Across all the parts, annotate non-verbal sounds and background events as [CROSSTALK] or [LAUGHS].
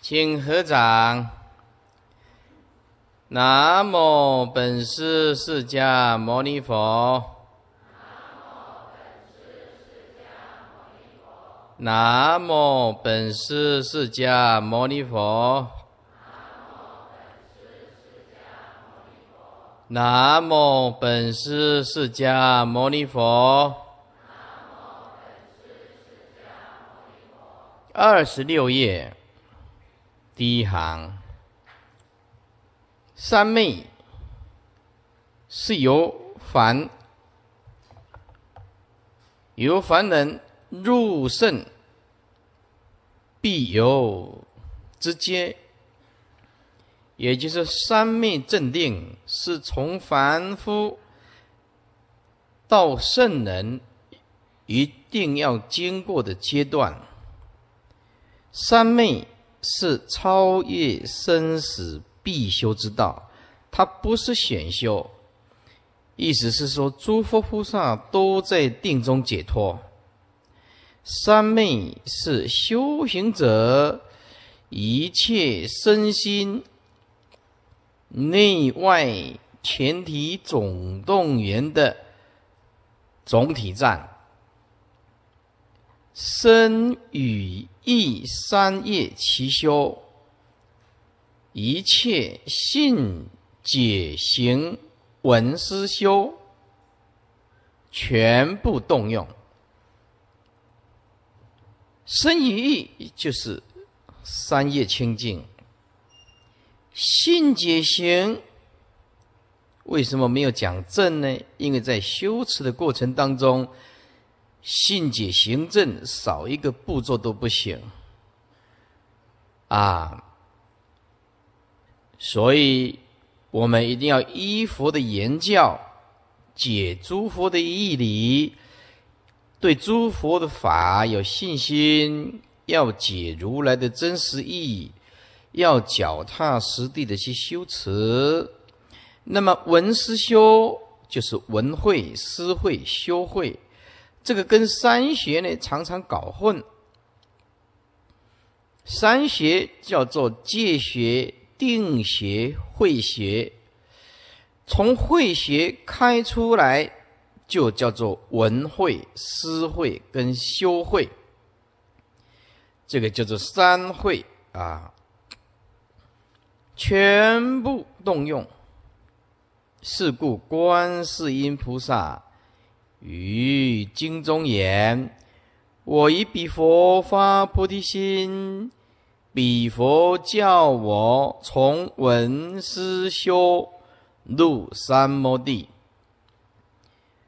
请合掌。南无本师释迦牟尼佛。南无本师释迦牟尼佛。南无本师释迦牟尼佛。二十六页。第一行，三昧是由凡由凡人入圣，必由直接，也就是三昧正定是从凡夫到圣人一定要经过的阶段。三昧。是超越生死必修之道，它不是选修。意思是说，诸佛菩萨都在定中解脱。三昧是修行者一切身心内外全体总动员的总体战。身与意三业齐修，一切信解行闻思修全部动用。身与意就是三业清净，信解行为什么没有讲正呢？因为在修持的过程当中。信解行证，少一个步骤都不行啊！所以我们一定要依佛的言教，解诸佛的义理，对诸佛的法有信心，要解如来的真实义，要脚踏实地的去修持。那么文思修就是文会、思会、修会。这个跟三学呢常常搞混。三学叫做戒学、定学、慧学。从慧学开出来，就叫做文慧、思慧跟修慧。这个叫做三慧啊，全部动用。是故，观世音菩萨。于经中言，我以彼佛发菩提心，彼佛教我从文思修入三摩地。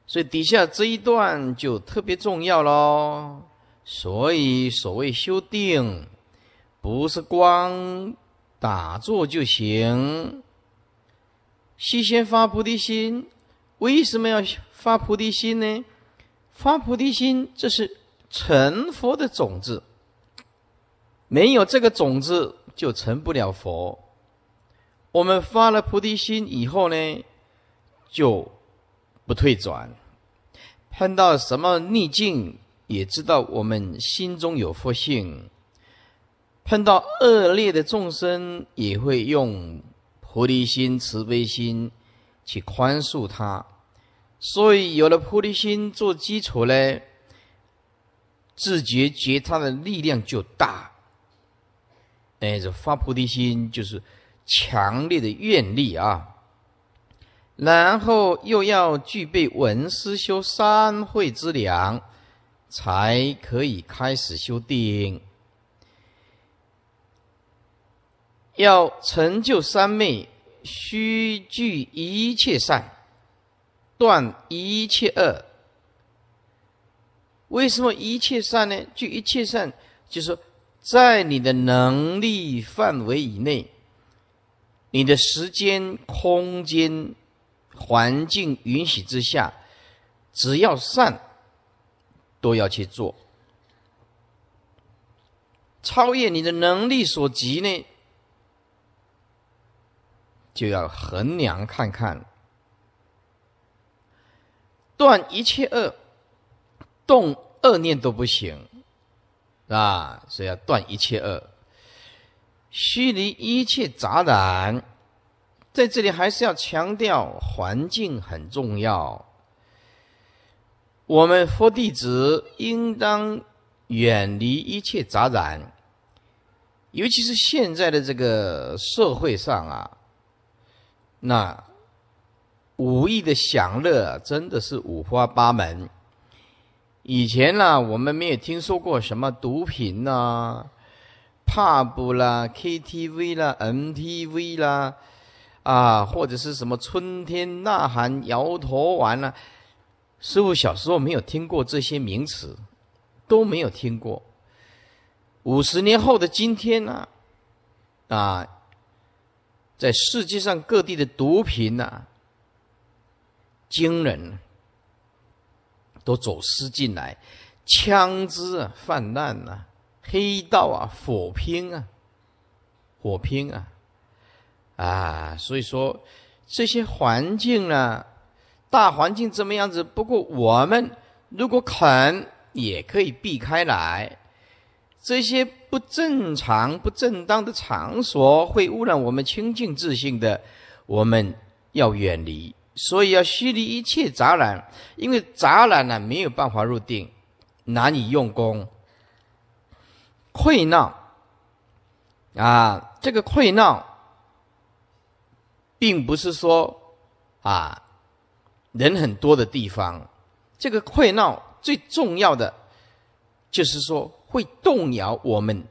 所以底下这一段就特别重要喽。所以所谓修定，不是光打坐就行，西先发菩提心。为什么要发菩提心呢？发菩提心，这是成佛的种子。没有这个种子，就成不了佛。我们发了菩提心以后呢，就不退转。碰到什么逆境，也知道我们心中有佛性。碰到恶劣的众生，也会用菩提心、慈悲心去宽恕他。所以，有了菩提心做基础嘞，自觉觉他的力量就大。哎，这发菩提心就是强烈的愿力啊。然后又要具备文思修三会之良，才可以开始修定。要成就三昧，须具一切善。断一切恶，为什么一切善呢？就一切善，就是在你的能力范围以内，你的时间、空间、环境允许之下，只要善，都要去做。超越你的能力所及呢，就要衡量看看。断一切恶，动恶念都不行，啊！所以要断一切恶，虚离一切杂染。在这里还是要强调环境很重要。我们佛弟子应当远离一切杂染，尤其是现在的这个社会上啊，那。五亿的享乐真的是五花八门。以前呢，我们没有听说过什么毒品呐、pub 啦、KTV 啦、MTV 啦，啊，或者是什么春天呐喊摇头丸了。师傅小时候没有听过这些名词，都没有听过。五十年后的今天呢，啊，在世界上各地的毒品呐。惊人都走私进来，枪支啊泛滥呐，黑道啊火拼啊，火拼啊，啊，所以说这些环境呢，大环境怎么样子？不过我们如果肯，也可以避开来这些不正常、不正当的场所，会污染我们清净自信的，我们要远离。所以要虚离一切杂染，因为杂染呢没有办法入定，难以用功。溃闹啊，这个溃闹，并不是说啊人很多的地方，这个溃闹最重要的就是说会动摇我们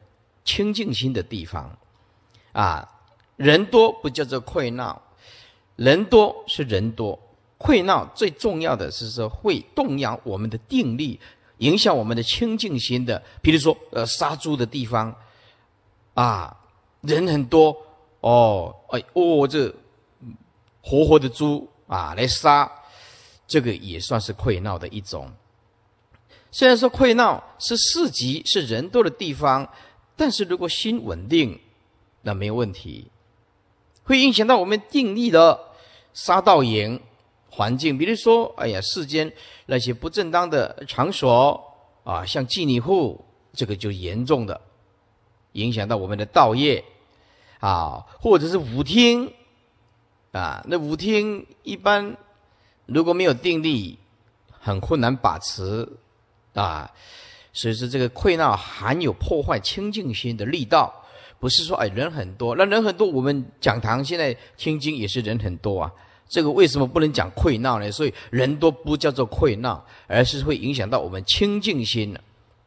清净心的地方啊，人多不叫做溃闹。人多是人多，会闹最重要的是说会动摇我们的定力，影响我们的清净心的。比如说，呃，杀猪的地方，啊，人很多，哦，哎，哦，这活活的猪啊来杀，这个也算是会闹的一种。虽然说会闹是市集，是人多的地方，但是如果心稳定，那没有问题，会影响到我们定力的。杀盗淫环境，比如说，哎呀，世间那些不正当的场所啊，像妓女户，这个就严重的影响到我们的道业啊，或者是舞厅啊，那舞厅一般如果没有定力，很困难把持啊，所以说这个溃闹含有破坏清净心的力道。不是说哎人很多，那人很多，我们讲堂现在听经也是人很多啊。这个为什么不能讲会闹呢？所以人多不叫做会闹，而是会影响到我们清净心，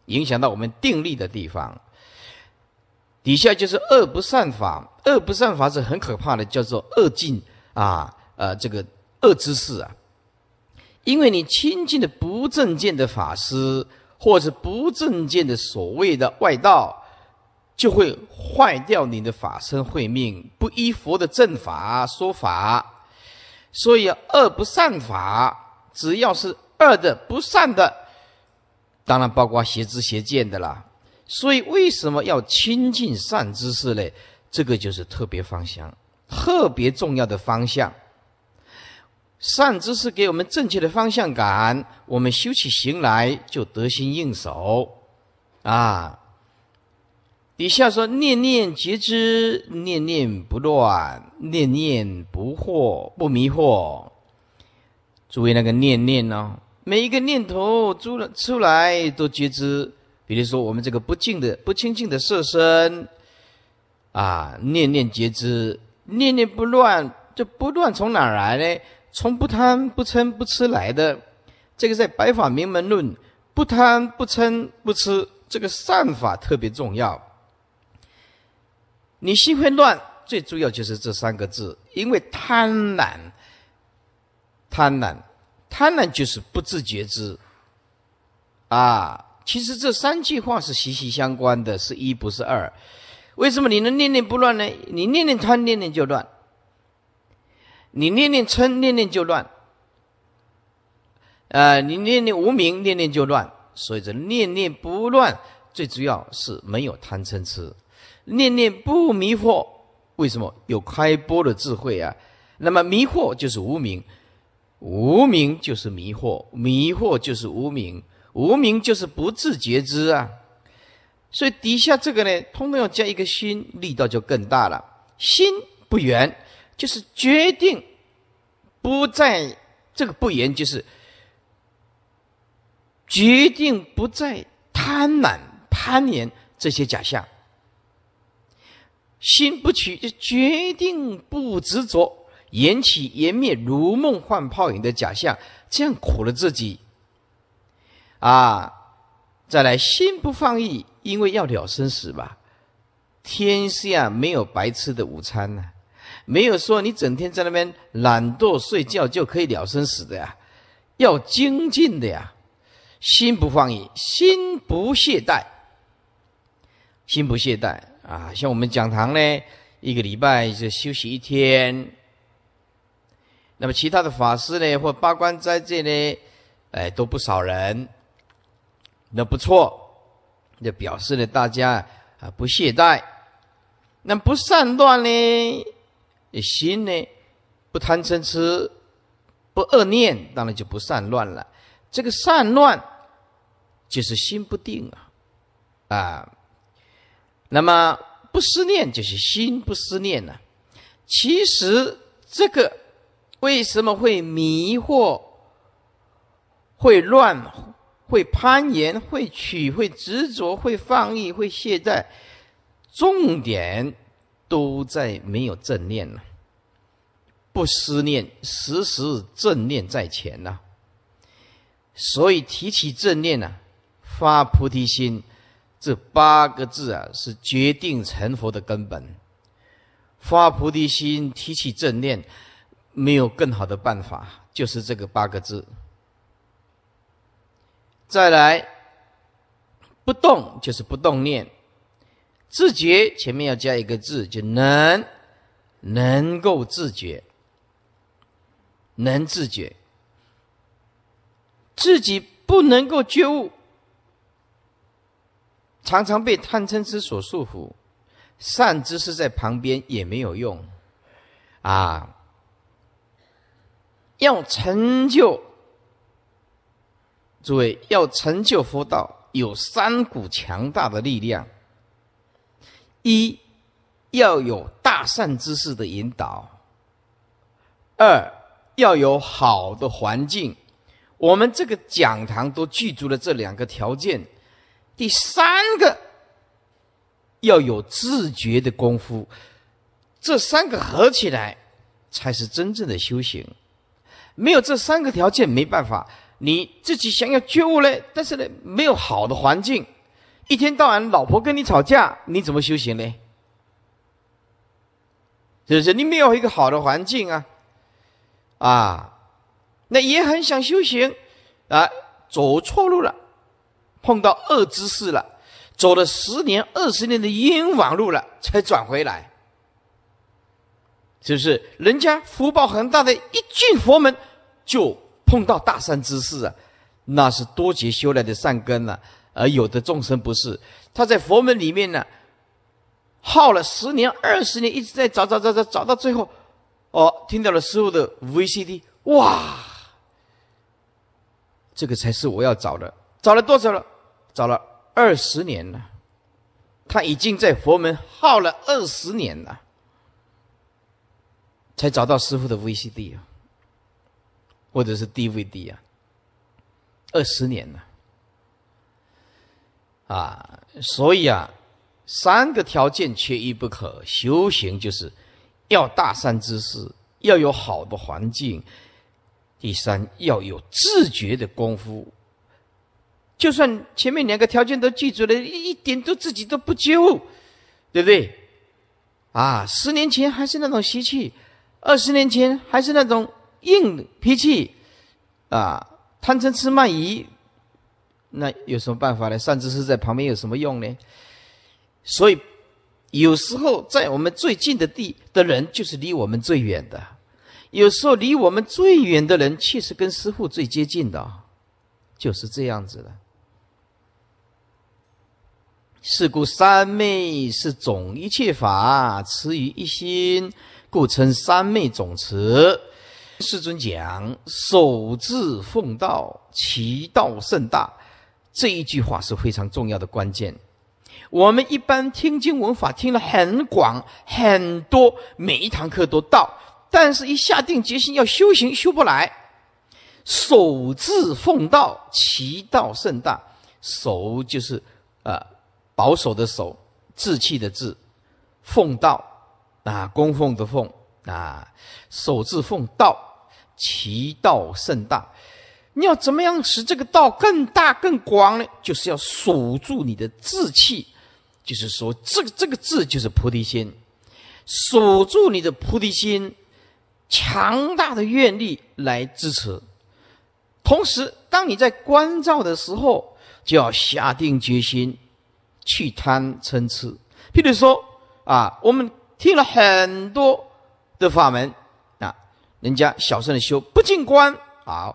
影响到我们定力的地方。底下就是恶不善法，恶不善法是很可怕的，叫做恶尽啊，呃，这个恶之事啊，因为你清净的不正见的法师，或是不正见的所谓的外道。就会坏掉你的法身慧命，不依佛的正法说法，所以恶不善法，只要是恶的不善的，当然包括邪知邪见的啦。所以为什么要亲近善知识呢？这个就是特别方向，特别重要的方向。善知识给我们正确的方向感，我们修起行来就得心应手啊。底下说：“念念皆知，念念不乱，念念不惑，不迷惑。诸位那个念念哦，每一个念头，诸人出来都皆知。比如说，我们这个不净的、不清净的色身，啊，念念皆知，念念不乱。这不乱从哪来呢？从不贪、不嗔、不痴来的。这个在《白法明门论》，不贪、不嗔、不痴，这个善法特别重要。”你心会乱，最主要就是这三个字，因为贪婪、贪婪、贪婪就是不自觉知。啊，其实这三句话是息息相关的，是一不是二。为什么你能念念不乱呢？你念念贪，念念就乱；你念念嗔，念念就乱；呃，你念念无名，念念就乱。所以，这念念不乱，最主要是没有贪嗔痴。念念不迷惑，为什么有开播的智慧啊？那么迷惑就是无明，无明就是迷惑，迷惑就是无明，无明就是不自觉知啊。所以底下这个呢，通通要加一个心，力道就更大了。心不圆，就是决定不在这个不圆，就是决定不在贪婪、攀岩这些假象。心不取就决定不执着，缘起缘灭如梦幻泡影的假象，这样苦了自己。啊，再来心不放逸，因为要了生死吧。天下没有白吃的午餐呐，没有说你整天在那边懒惰睡觉就可以了生死的呀，要精进的呀。心不放逸，心不懈怠，心不懈怠。啊，像我们讲堂呢，一个礼拜就休息一天。那么其他的法师呢，或八关在这呢，哎，都不少人，那不错，那表示呢大家啊不懈怠。那不散乱呢，心呢不贪嗔痴，不恶念，当然就不散乱了。这个散乱就是心不定啊，啊。那么不思念就是心不思念呢？其实这个为什么会迷惑、会乱、会攀岩、会取、会执着、会放逸、会懈怠？重点都在没有正念了。不思念，时时正念在前呐。所以提起正念呢，发菩提心。这八个字啊，是决定成佛的根本。发菩提心，提起正念，没有更好的办法，就是这个八个字。再来，不动就是不动念，自觉前面要加一个字，就能能够自觉，能自觉，自己不能够觉悟。常常被贪嗔痴所束缚，善知识在旁边也没有用，啊！要成就，诸位要成就佛道，有三股强大的力量：一要有大善知识的引导；二要有好的环境。我们这个讲堂都具足了这两个条件。第三个要有自觉的功夫，这三个合起来才是真正的修行。没有这三个条件，没办法。你自己想要觉悟嘞，但是呢，没有好的环境，一天到晚老婆跟你吵架，你怎么修行呢？不是你没有一个好的环境啊，啊，那也很想修行啊，走错路了。碰到恶知识了，走了十年二十年的冤枉路了，才转回来，是不是？人家福报很大的，一进佛门就碰到大善知识啊，那是多劫修来的善根了。而有的众生不是，他在佛门里面呢，耗了十年二十年，一直在找找找找，找到最后，哦，听到了师傅的 VCD，哇，这个才是我要找的，找了多少了？找了二十年了，他已经在佛门耗了二十年了，才找到师傅的 VCD 啊，或者是 DVD 啊，二十年了，啊，所以啊，三个条件缺一不可：修行就是要大善知识，要有好的环境，第三要有自觉的功夫。就算前面两个条件都记住了，一点都自己都不觉悟，对不对？啊，十年前还是那种习气，二十年前还是那种硬脾气，啊，贪嗔痴慢疑，那有什么办法呢？善知识在旁边有什么用呢？所以有时候在我们最近的地的人，就是离我们最远的；有时候离我们最远的人，却是跟师傅最接近的，就是这样子的。是故三昧是总一切法持于一心，故称三昧总持。世尊讲守字奉道，其道甚大。这一句话是非常重要的关键。我们一般听经文法听了很广很多，每一堂课都到，但是一下定决心要修行修不来。守字奉道，其道甚大。守就是啊。保守的守，志气的志，奉道啊，供奉的奉啊，守志奉道，其道甚大。你要怎么样使这个道更大更广呢？就是要守住你的志气，就是说，这个这个志就是菩提心，守住你的菩提心，强大的愿力来支持。同时，当你在关照的时候，就要下定决心。去贪嗔痴。譬如说啊，我们听了很多的法门啊，人家小圣人修不净观啊，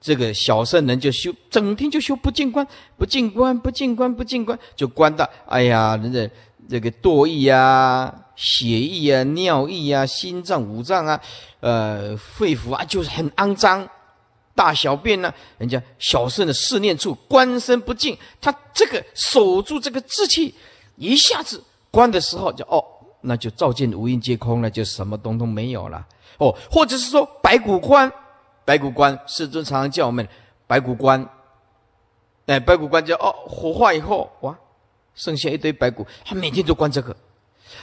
这个小圣人就修，整天就修不净观，不净观，不净观，不净观，就观到哎呀，人家这个唾液啊、血液啊、尿液啊、心脏五脏啊、呃肺腑啊，就是很肮脏。大小便呢？人家小圣的试念处关身不净，他这个守住这个志气，一下子关的时候就哦，那就照见无因皆空了，就什么东东没有了哦。或者是说白骨关，白骨关，世尊常常叫我们白骨关，哎，白骨关就哦，火化以后哇，剩下一堆白骨，他每天都关这个，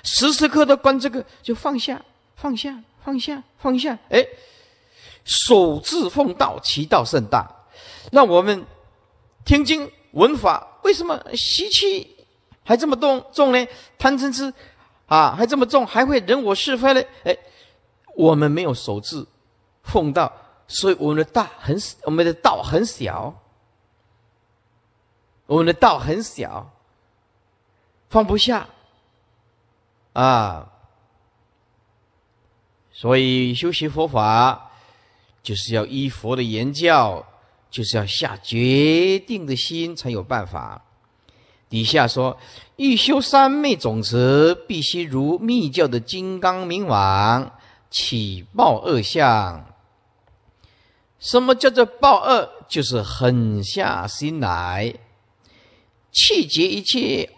时时刻都关这个，就放下，放下，放下，放下，哎。守字奉道，其道甚大。那我们听经闻法，为什么习气还这么重重呢？贪嗔痴啊，还这么重，还会人我是非呢？哎，我们没有守字奉道，所以我们的大很我们的道很小，我们的道很小，放不下啊。所以修习佛法。就是要依佛的言教，就是要下决定的心才有办法。底下说，欲修三昧种子，必须如密教的金刚明王起报恶相。什么叫做报恶？就是狠下心来，气绝一切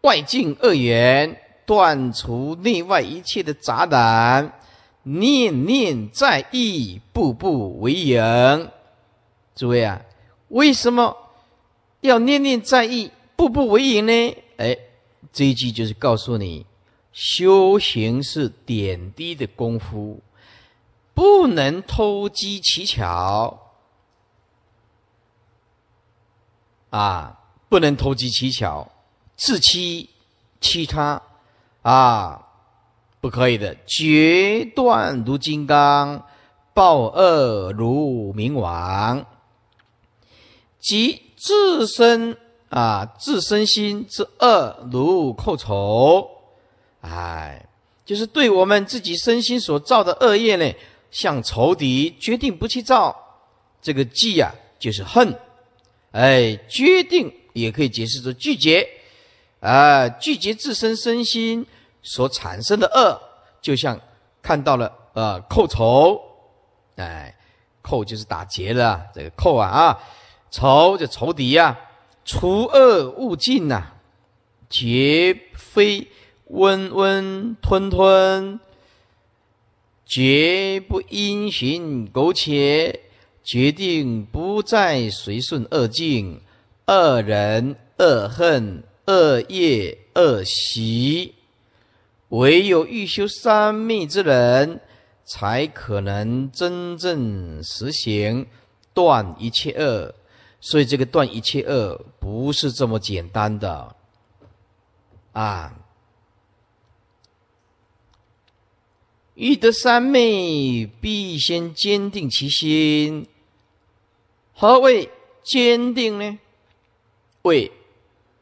外境恶缘，断除内外一切的杂染。念念在意，步步为营。诸位啊，为什么要念念在意，步步为营呢？哎，这一句就是告诉你，修行是点滴的功夫，不能偷机取巧啊，不能偷机取巧，自欺欺他啊。不可以的，决断如金刚，报恶如冥王，即自身啊自身心之恶如寇仇，哎，就是对我们自己身心所造的恶业呢，向仇敌决定不去造。这个忌啊，就是恨，哎，决定也可以解释作拒绝，啊，拒绝自身身心。所产生的恶，就像看到了呃，寇仇，哎，寇就是打劫的这个寇啊啊，仇就仇敌呀，除恶务尽呐，绝非温温吞吞，绝不因循苟且，决定不再随顺恶境，恶人、恶恨、恶业、恶习。唯有欲修三昧之人，才可能真正实行断一切恶。所以，这个断一切恶不是这么简单的啊！欲得三昧，必先坚定其心。何谓坚定呢？为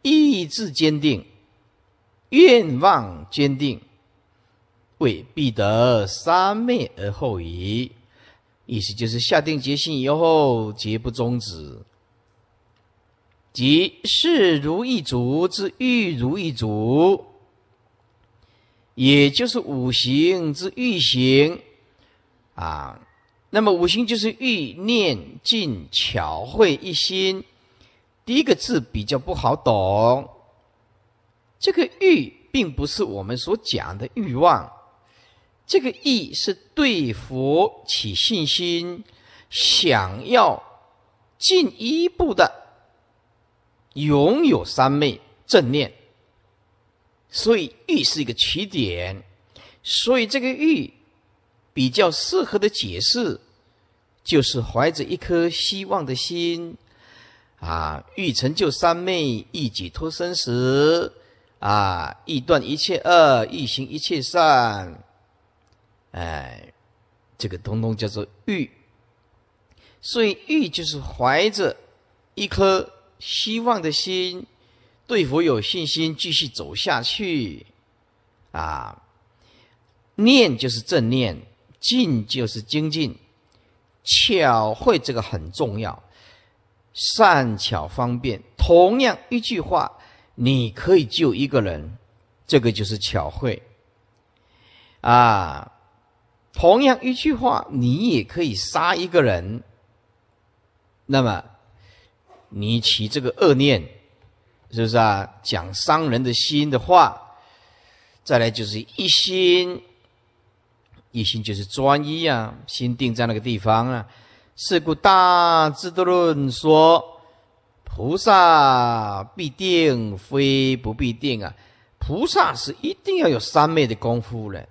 意志坚定。愿望坚定，为必得三昧而后已。意思就是下定决心以后，绝不终止。即事如一足之欲如一足，也就是五行之欲行啊。那么五行就是欲念尽巧会一心。第一个字比较不好懂。这个欲并不是我们所讲的欲望，这个意是对佛起信心，想要进一步的拥有三昧正念。所以欲是一个起点，所以这个欲比较适合的解释就是怀着一颗希望的心，啊，欲成就三昧一举脱生时。啊，欲断一切恶，欲行一切善，哎，这个通通叫做欲。所以，欲就是怀着一颗希望的心，对佛有信心，继续走下去。啊，念就是正念，静就是精进，巧慧这个很重要，善巧方便。同样一句话。你可以救一个人，这个就是巧慧。啊，同样一句话，你也可以杀一个人。那么，你起这个恶念，是不是啊？讲伤人的心的话，再来就是一心，一心就是专一啊，心定在那个地方啊。是故大智的论说。菩萨必定非不必定啊，菩萨是一定要有三昧的功夫的，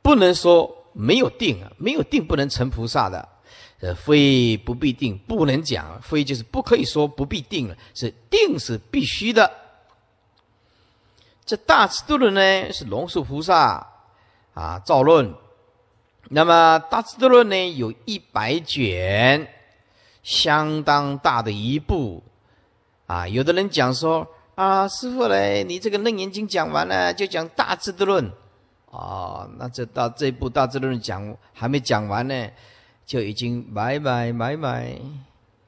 不能说没有定啊，没有定不能成菩萨的。呃，非不必定不能讲，非就是不可以说不必定了，是定是必须的。这大智度论呢是龙树菩萨啊造论，那么大智度论呢有一百卷，相当大的一部。啊，有的人讲说啊，师傅嘞，你这个楞严经讲完了，就讲大智的论，哦，那这到这部大智论讲还没讲完呢，就已经买买买买，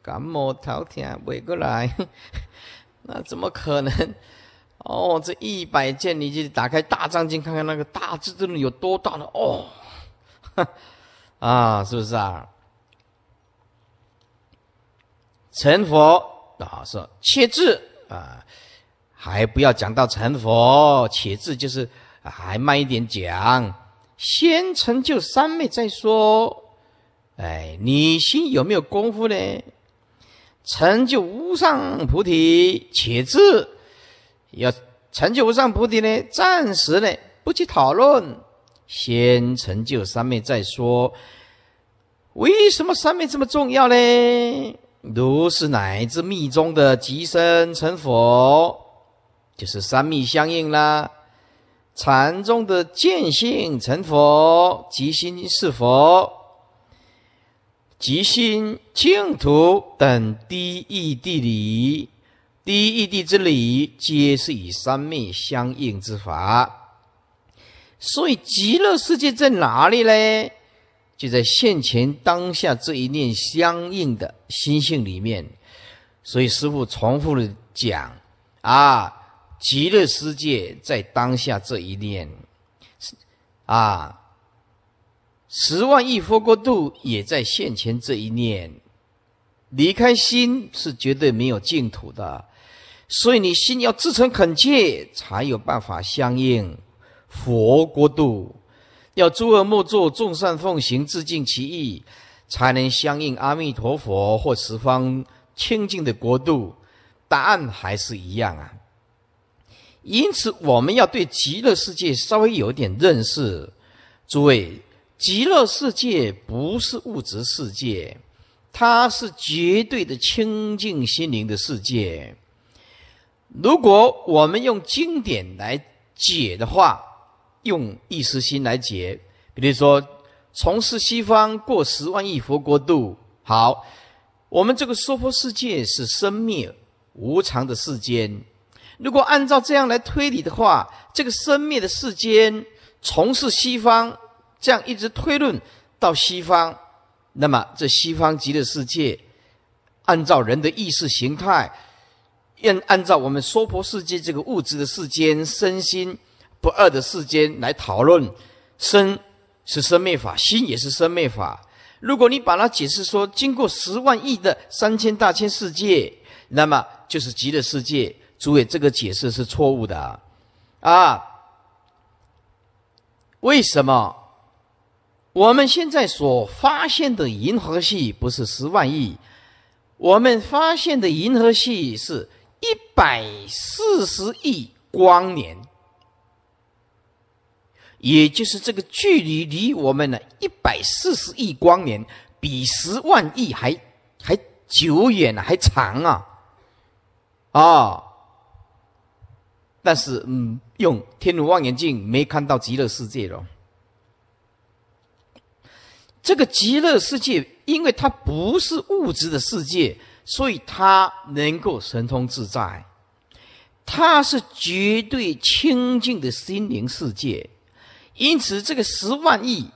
感冒头疼背过来，[LAUGHS] 那怎么可能？哦，这一百件你就打开大藏经看看，那个大智的论有多大了哦，[LAUGHS] 啊，是不是啊？成佛。啊，是，且字啊，还不要讲到成佛，且字就是还慢一点讲，先成就三昧再说。哎，你心有没有功夫呢？成就无上菩提，且字要成就无上菩提呢？暂时呢不去讨论，先成就三昧再说。为什么三昧这么重要呢？如是乃至密宗的极生成佛，就是三密相应啦；禅宗的见性成佛，即心是佛，即心净土等低一地理，低一地之理，皆是以三密相应之法。所以，极乐世界在哪里呢？就在现前当下这一念相应的心性里面，所以师傅重复的讲：啊，极乐世界在当下这一念，啊，十万亿佛国度也在现前这一念。离开心是绝对没有净土的，所以你心要自诚恳切，才有办法相应佛国度。要诸恶莫作，众善奉行，自尽其意，才能相应阿弥陀佛或十方清净的国度。答案还是一样啊！因此，我们要对极乐世界稍微有点认识。诸位，极乐世界不是物质世界，它是绝对的清净心灵的世界。如果我们用经典来解的话，用意识心来解，比如说从事西方过十万亿佛国度。好，我们这个娑婆世界是生灭无常的世间。如果按照这样来推理的话，这个生灭的世间从事西方，这样一直推论到西方，那么这西方极乐世界，按照人的意识形态，按按照我们娑婆世界这个物质的世间身心。不二的世间来讨论，生是生灭法，心也是生灭法。如果你把它解释说经过十万亿的三千大千世界，那么就是极乐世界。诸位，这个解释是错误的，啊？为什么？我们现在所发现的银河系不是十万亿，我们发现的银河系是一百四十亿光年。也就是这个距离离我们呢一百四十亿光年，比十万亿还还久远呢，还长啊！啊！但是，嗯，用天文望远镜没看到极乐世界了。这个极乐世界，因为它不是物质的世界，所以它能够神通自在，它是绝对清净的心灵世界。因此，这个十万亿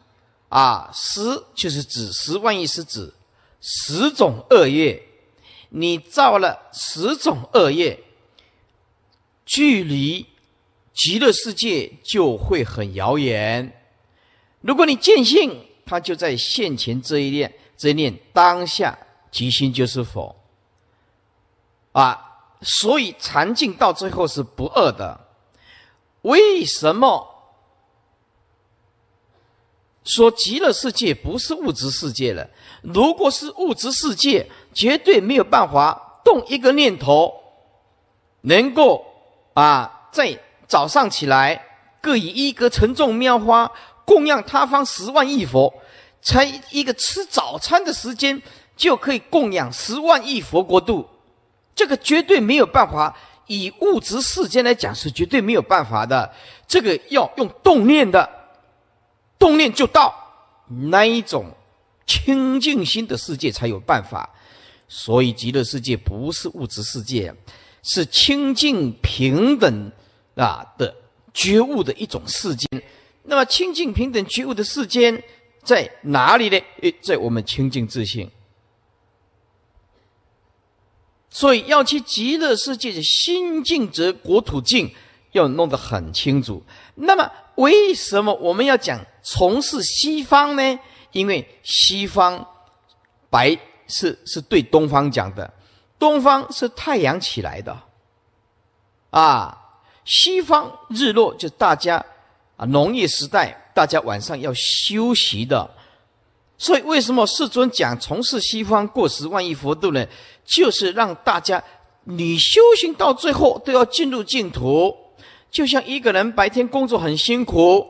啊，十就是指十万亿，是指十种恶业。你造了十种恶业，距离极乐世界就会很遥远。如果你坚信，它就在现前这一念、这一念当下，即心就是佛啊。所以禅境到最后是不二的。为什么？说极乐世界不是物质世界了。如果是物质世界，绝对没有办法动一个念头，能够啊，在早上起来各以一个沉重妙花供养他方十万亿佛，才一个吃早餐的时间就可以供养十万亿佛国度。这个绝对没有办法，以物质世界来讲是绝对没有办法的。这个要用动念的。动念就到那一种清净心的世界才有办法，所以极乐世界不是物质世界，是清净平等啊的觉悟的一种世间。那么清净平等觉悟的世间在哪里呢？诶，在我们清净自信。所以要去极乐世界的心境，则国土境，要弄得很清楚。那么。为什么我们要讲从事西方呢？因为西方白是是对东方讲的，东方是太阳起来的，啊，西方日落就大家啊农业时代大家晚上要休息的，所以为什么世尊讲从事西方过十万亿佛度呢？就是让大家你修行到最后都要进入净土。就像一个人白天工作很辛苦，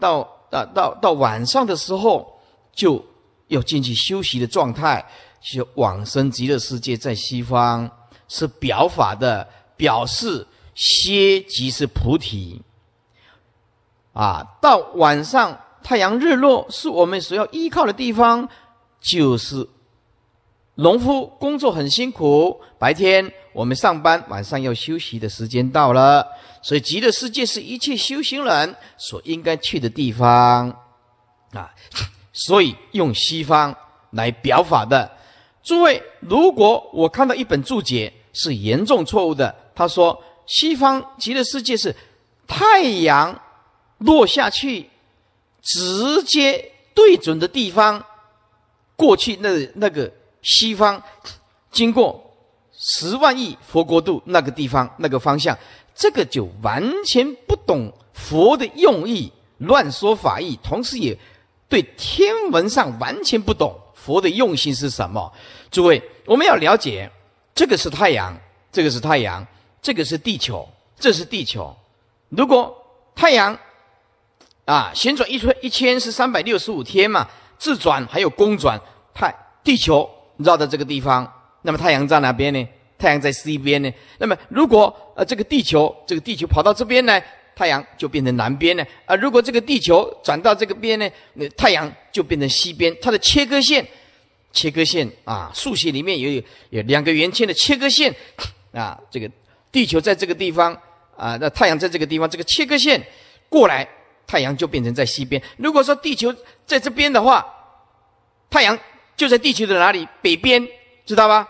到到到到晚上的时候就要进去休息的状态，就往生极乐世界，在西方是表法的表示歇即是菩提啊。到晚上太阳日落是我们所要依靠的地方，就是农夫工作很辛苦，白天。我们上班晚上要休息的时间到了，所以极乐世界是一切修行人所应该去的地方啊。所以用西方来表法的。诸位，如果我看到一本注解是严重错误的，他说西方极乐世界是太阳落下去直接对准的地方，过去那那个西方经过。十万亿佛国度那个地方那个方向，这个就完全不懂佛的用意，乱说法意，同时也对天文上完全不懂佛的用心是什么。诸位，我们要了解，这个是太阳，这个是太阳，这个是地球，这是地球。如果太阳啊旋转一圈，一圈是三百六十五天嘛，自转还有公转，太地球绕到这个地方。那么太阳在哪边呢？太阳在西边呢。那么如果呃这个地球这个地球跑到这边呢，太阳就变成南边呢。啊，如果这个地球转到这个边呢，那太阳就变成西边。它的切割线，切割线啊，数学里面有有两个圆圈的切割线啊。这个地球在这个地方啊，那太阳在这个地方，这个切割线过来，太阳就变成在西边。如果说地球在这边的话，太阳就在地球的哪里？北边。知道吧？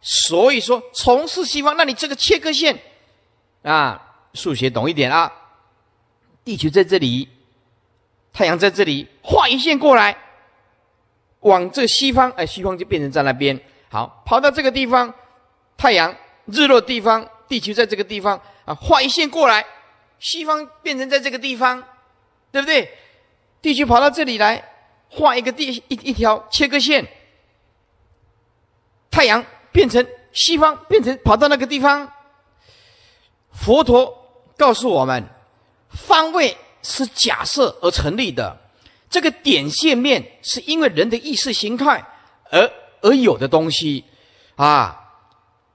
所以说，从事西方，那你这个切割线，啊，数学懂一点啊。地球在这里，太阳在这里，画一线过来，往这西方，哎，西方就变成在那边。好，跑到这个地方，太阳日落地方，地球在这个地方，啊，画一线过来，西方变成在这个地方，对不对？地球跑到这里来，画一个地一一条切割线。太阳变成西方，变成跑到那个地方。佛陀告诉我们，方位是假设而成立的。这个点、线、面是因为人的意识形态而而有的东西。啊，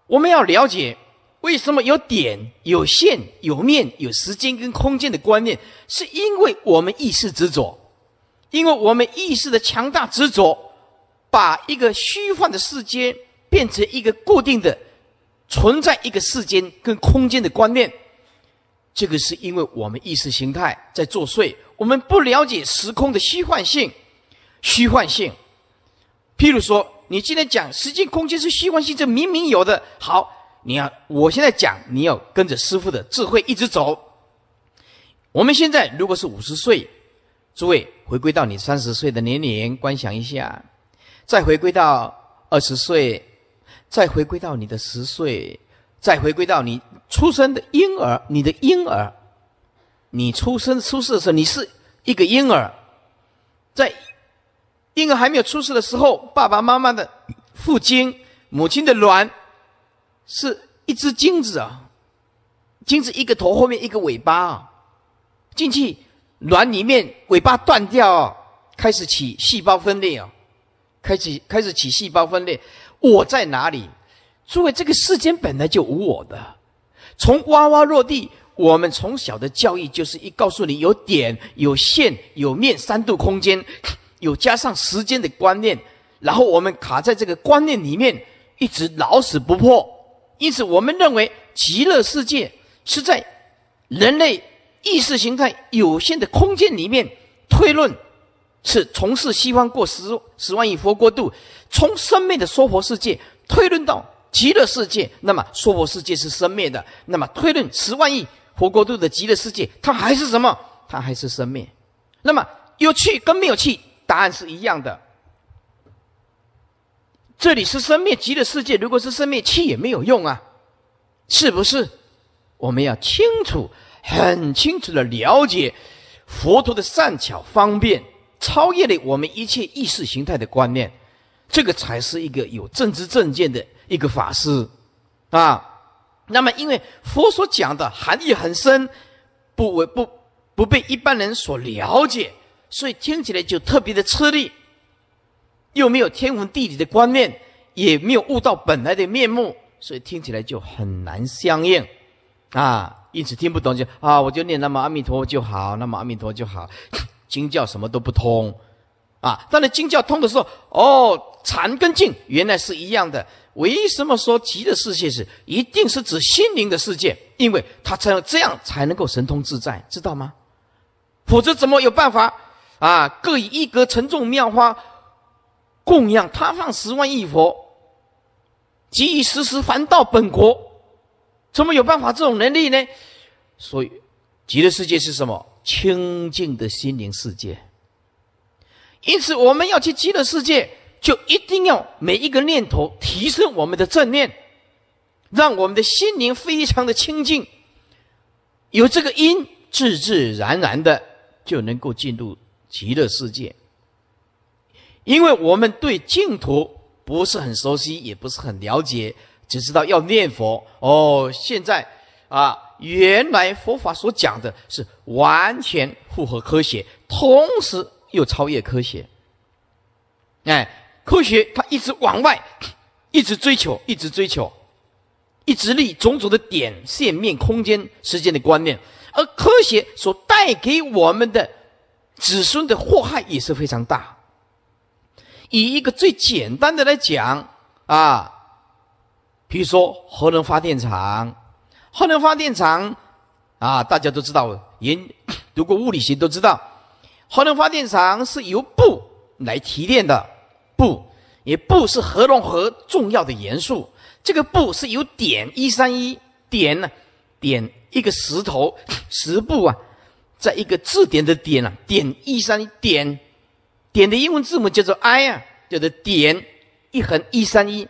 我们要了解为什么有点、有线、有面、有时间跟空间的观念，是因为我们意识执着，因为我们意识的强大执着，把一个虚幻的世界。变成一个固定的存在，一个世间跟空间的观念，这个是因为我们意识形态在作祟。我们不了解时空的虚幻性，虚幻性。譬如说，你今天讲时间空间是虚幻性，这明明有的。好，你要我现在讲，你要跟着师傅的智慧一直走。我们现在如果是五十岁，诸位回归到你三十岁的年龄观想一下，再回归到二十岁。再回归到你的十岁，再回归到你出生的婴儿，你的婴儿，你出生出世的时候，你是一个婴儿，在婴儿还没有出世的时候，爸爸妈妈的父亲、母亲的卵是一只精子啊，精子一个头后面一个尾巴，啊，进去卵里面，尾巴断掉，开始起细胞分裂啊，开始开始起细胞分裂。我在哪里？诸位，这个世间本来就无我的。从娃娃落地，我们从小的教育就是一告诉你有点、有线、有面，三度空间，有加上时间的观念，然后我们卡在这个观念里面，一直老死不破。因此，我们认为极乐世界是在人类意识形态有限的空间里面推论，是从事西方过十十万亿佛国度。从生命的娑婆世界推论到极乐世界，那么娑婆世界是生灭的，那么推论十万亿佛国度的极乐世界，它还是什么？它还是生灭。那么有去跟没有去，答案是一样的。这里是生灭极乐世界，如果是生灭去也没有用啊，是不是？我们要清楚、很清楚的了解佛陀的善巧方便，超越了我们一切意识形态的观念。这个才是一个有政治正见的一个法师啊。那么，因为佛所讲的含义很深，不为不不被一般人所了解，所以听起来就特别的吃力，又没有天文地理的观念，也没有悟到本来的面目，所以听起来就很难相应啊。因此听不懂就啊，我就念那么阿弥陀就好，那么阿弥陀就好。经教什么都不通啊。当然，经教通的时候哦。禅跟静原来是一样的，为什么说极乐世界是一定是指心灵的世界？因为它才这样才能够神通自在，知道吗？否则怎么有办法啊？各以一格沉重妙花供养他方十万亿佛，即以时时还到本国，怎么有办法这种能力呢？所以，极乐世界是什么？清净的心灵世界。因此，我们要去极乐世界。就一定要每一个念头提升我们的正念，让我们的心灵非常的清净，有这个因，自自然然的就能够进入极乐世界。因为我们对净土不是很熟悉，也不是很了解，只知道要念佛。哦，现在啊，原来佛法所讲的是完全符合科学，同时又超越科学。哎。科学它一直往外，[CLEARS THROAT] 一直追求，一直追求，一直立种种的点、线、面、空间、时间的观念。而科学所带给我们的子孙的祸害也是非常大。以一个最简单的来讲啊，比如说核能发电厂，核能发电厂啊，大家都知道，研 [CLEARS THROAT] 读过物理学都知道，核能发电厂是由布来提炼的。布也不是合融合重要的元素，这个布是有点一三一点呢，点一个石头十布啊，在一个字典的点啊，点一三一点，点的英文字母叫做 I 啊，叫做点一横一三一，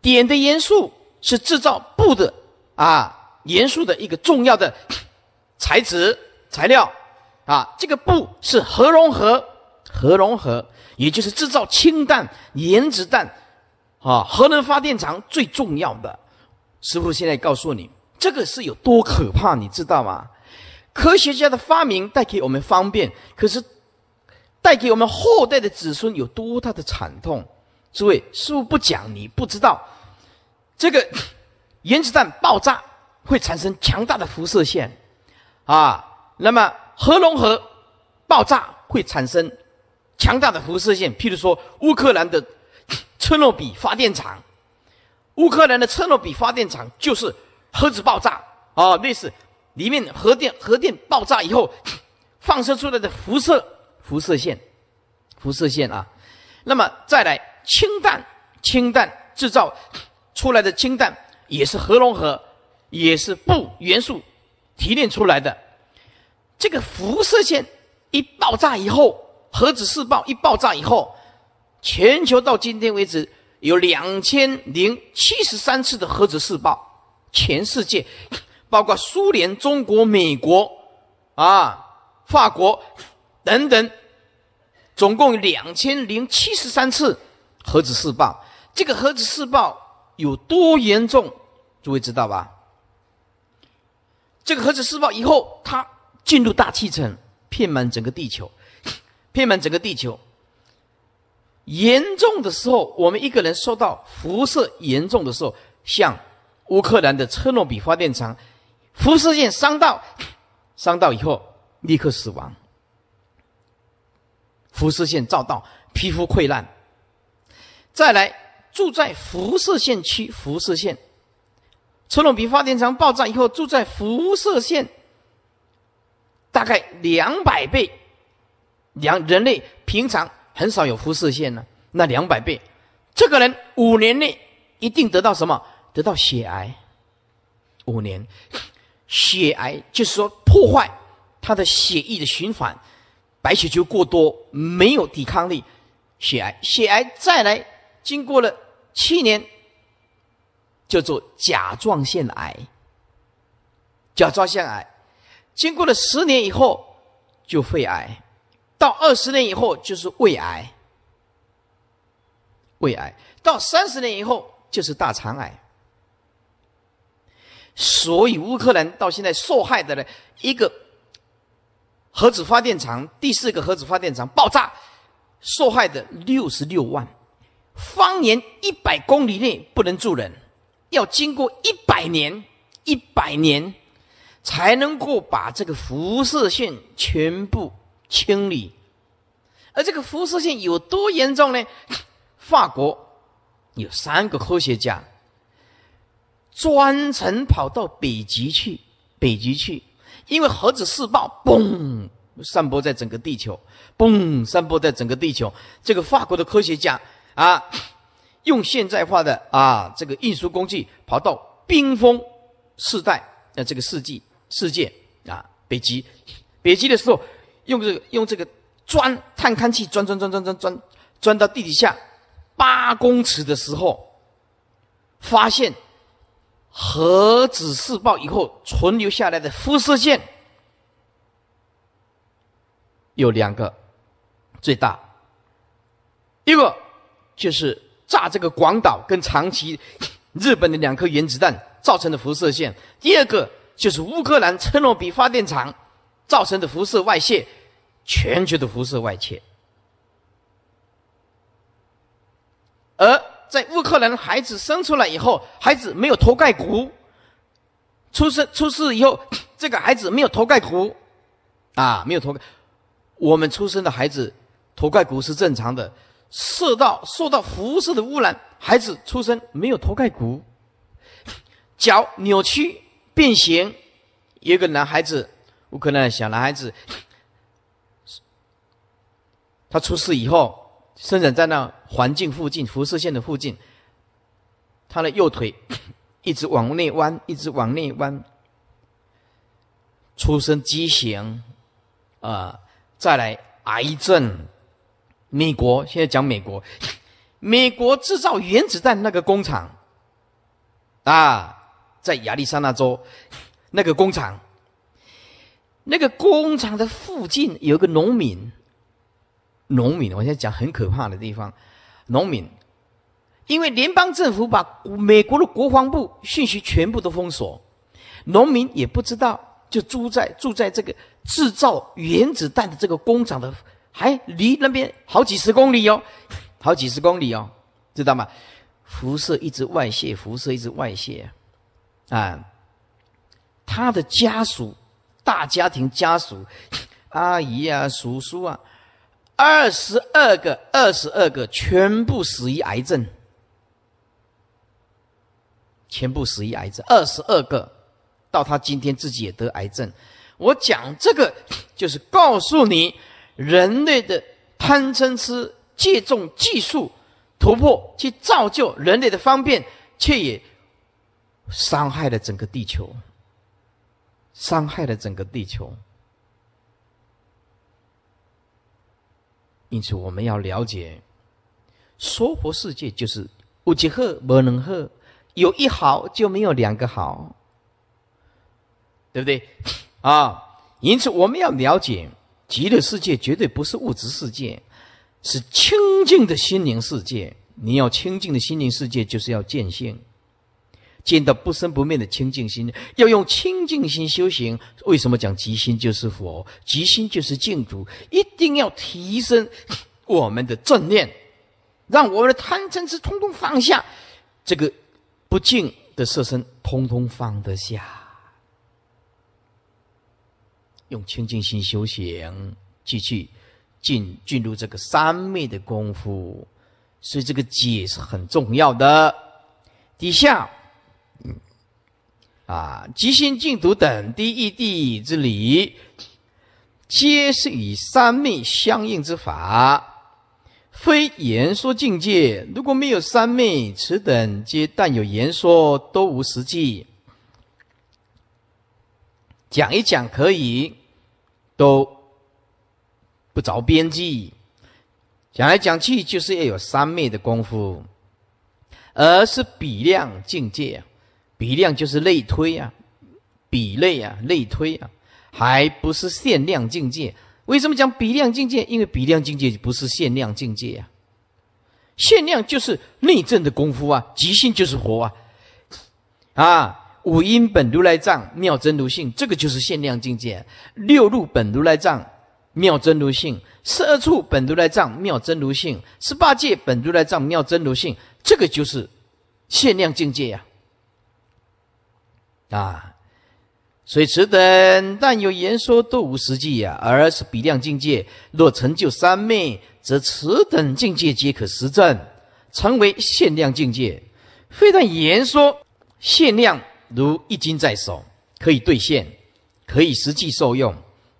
点的元素是制造布的啊，元素的一个重要的材质材料啊，这个布是核融合核融合。也就是制造氢弹、原子弹，啊，核能发电厂最重要的。师傅现在告诉你，这个是有多可怕，你知道吗？科学家的发明带给我们方便，可是带给我们后代的子孙有多大的惨痛？诸位，师傅不讲你不知道。这个原子弹爆炸会产生强大的辐射线，啊，那么核融合爆炸会产生。强大的辐射线，譬如说乌克兰的 [COUGHS] 车诺比发电厂，乌克兰的车诺比发电厂就是核子爆炸啊，类似里面核电核电爆炸以后 [COUGHS] 放射出来的辐射辐射线，辐射线啊，那么再来氢弹，氢弹制造 [COUGHS] 出来的氢弹也是核融合，也是不元素提炼出来的，这个辐射线一爆炸以后。核子试爆一爆炸以后，全球到今天为止有两千零七十三次的核子试爆，全世界，包括苏联、中国、美国、啊、法国等等，总共两千零七十三次核子试爆。这个核子试爆有多严重？诸位知道吧？这个核子试爆以后，它进入大气层，遍满整个地球。遍满整个地球。严重的时候，我们一个人受到辐射严重的时候，像乌克兰的车诺比发电厂，辐射线伤到，伤到以后立刻死亡。辐射线照到皮肤溃烂。再来住在辐射线区，辐射线，车诺比发电厂爆炸以后住在辐射线，大概两百倍。两人类平常很少有辐射线呢，那两百倍，这个人五年内一定得到什么？得到血癌。五年，血癌就是说破坏他的血液的循环，白血球过多没有抵抗力，血癌。血癌再来，经过了七年，叫做甲状腺癌。甲状腺癌，经过了十年以后就肺癌。到二十年以后就是胃癌，胃癌；到三十年以后就是大肠癌。所以乌克兰到现在受害的呢，一个核子发电厂，第四个核子发电厂爆炸，受害的六十六万，方圆一百公里内不能住人，要经过一百年、一百年才能够把这个辐射线全部。清理，而这个辐射性有多严重呢？[LAUGHS] 法国有三个科学家专程跑到北极去，北极去，因为核子四爆，嘣，散播在整个地球，嘣，散播在整个地球。这个法国的科学家啊，用现代化的啊这个运输工具，跑到冰封世代，那这个世纪世界啊，北极，北极的时候。用这个用这个钻探勘器钻钻钻钻钻钻钻到地底下八公尺的时候，发现核子试爆以后存留下来的辐射线有两个最大，一个就是炸这个广岛跟长崎日本的两颗原子弹造成的辐射线，第二个就是乌克兰车诺比发电厂。造成的辐射外泄，全球的辐射外泄。而在乌克兰孩子生出来以后，孩子没有头盖骨，出生出世以后，[COUGHS] 这个孩子没有头盖骨，啊，没有头盖。我们出生的孩子头盖骨是正常的，受到受到辐射的污染，孩子出生没有头盖骨，脚扭曲变形。一个男孩子。乌克兰的小男孩子，[SNIFFS] 他出事以后，生长在那环境附近，辐射线的附近，他的右腿 [SNIFFS] 一直往内弯，一直往内弯，出生畸形，啊，再来癌症。美国现在讲美国，[SNIFFS] 美国制造原子弹那个工厂，啊，在亚利桑那州那个工厂。那个工厂的附近有个农民，农民，我现在讲很可怕的地方，农民，因为联邦政府把美国的国防部信息全部都封锁，农民也不知道，就住在住在这个制造原子弹的这个工厂的，还离那边好几十公里哦，好几十公里哦，知道吗？辐射一直外泄，辐射一直外泄，啊，他的家属。大家庭家属，[COUGHS] 阿姨啊，叔叔啊，二十二个，二十二个，全部死于癌症，全部死于癌症，二十二个，到他今天自己也得癌症。我讲这个，[COUGHS] 就是告诉你，人类的贪嗔痴，借重技术突破，去造就人类的方便，却也伤害了整个地球。伤害了整个地球，因此我们要了解，娑婆世界就是物质恶、不能恶，有一好就没有两个好，对不对？啊，因此我们要了解，极乐世界绝对不是物质世界，是清净的心灵世界。你要清净的心灵世界，就是要见性。见到不生不灭的清净心，要用清净心修行。为什么讲极心就是佛？极心就是净土。一定要提升 [LAUGHS] 我们的正念，让我们的贪嗔痴通通放下。这个不净的色身通通放得下，用清净心修行，继续进进入这个三昧的功夫。所以这个解是很重要的。底下。啊，即心净土等第一地之理，皆是与三昧相应之法，非言说境界。如果没有三昧，此等皆但有言说，都无实际。讲一讲可以，都不着边际。讲来讲去，就是要有三昧的功夫，而是比量境界。比量就是类推啊，比类啊，类推啊，还不是限量境界？为什么讲比量境界？因为比量境界不是限量境界呀。限量就是内证的功夫啊，即性就是佛啊，啊，五音本如来藏，妙真如性，这个就是限量境界；六入本如来藏，妙真如性；十二处本如来藏，妙真如性；十八界本如来藏，妙真如性，这个就是限量境界呀。啊，所以此等但有言说，都无实际呀。而是比量境界，若成就三昧，则此等境界皆可实证，成为限量境界。非但言说限量，如一金在手，可以兑现，可以实际受用；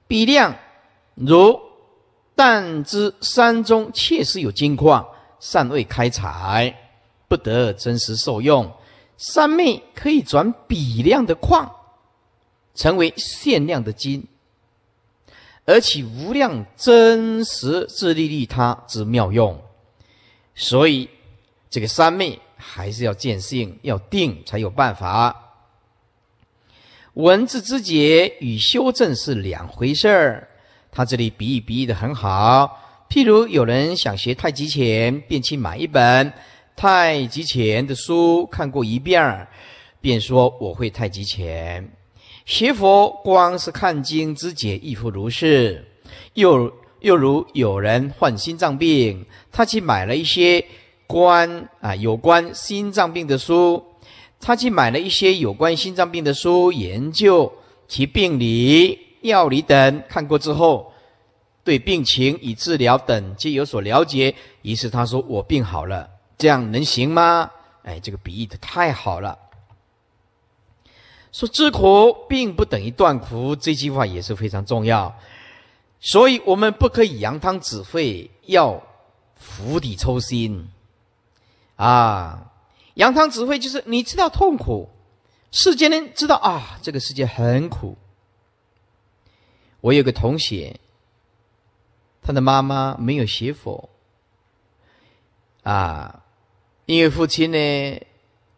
比量如但知山中确实有金矿，尚未开采，不得真实受用。三昧可以转比量的矿，成为限量的金，而且无量真实自利利他之妙用。所以，这个三昧还是要见性、要定才有办法。文字之解与修正是两回事儿。他这里比喻比喻的很好，譬如有人想学太极拳，便去买一本。太极拳的书看过一遍，便说我会太极拳。学佛光是看经知解亦复如是。又又如有人患心脏病，他去买了一些关啊有关心脏病的书，他去买了一些有关心脏病的书，研究其病理、药理等。看过之后，对病情与治疗等皆有所了解，于是他说：“我病好了。”这样能行吗？哎，这个比喻的太好了。说知苦并不等于断苦，这句话也是非常重要。所以我们不可以扬汤止沸，要釜底抽薪。啊，扬汤止沸就是你知道痛苦，世间人知道啊，这个世界很苦。我有个同学，他的妈妈没有学佛，啊。因为父亲呢，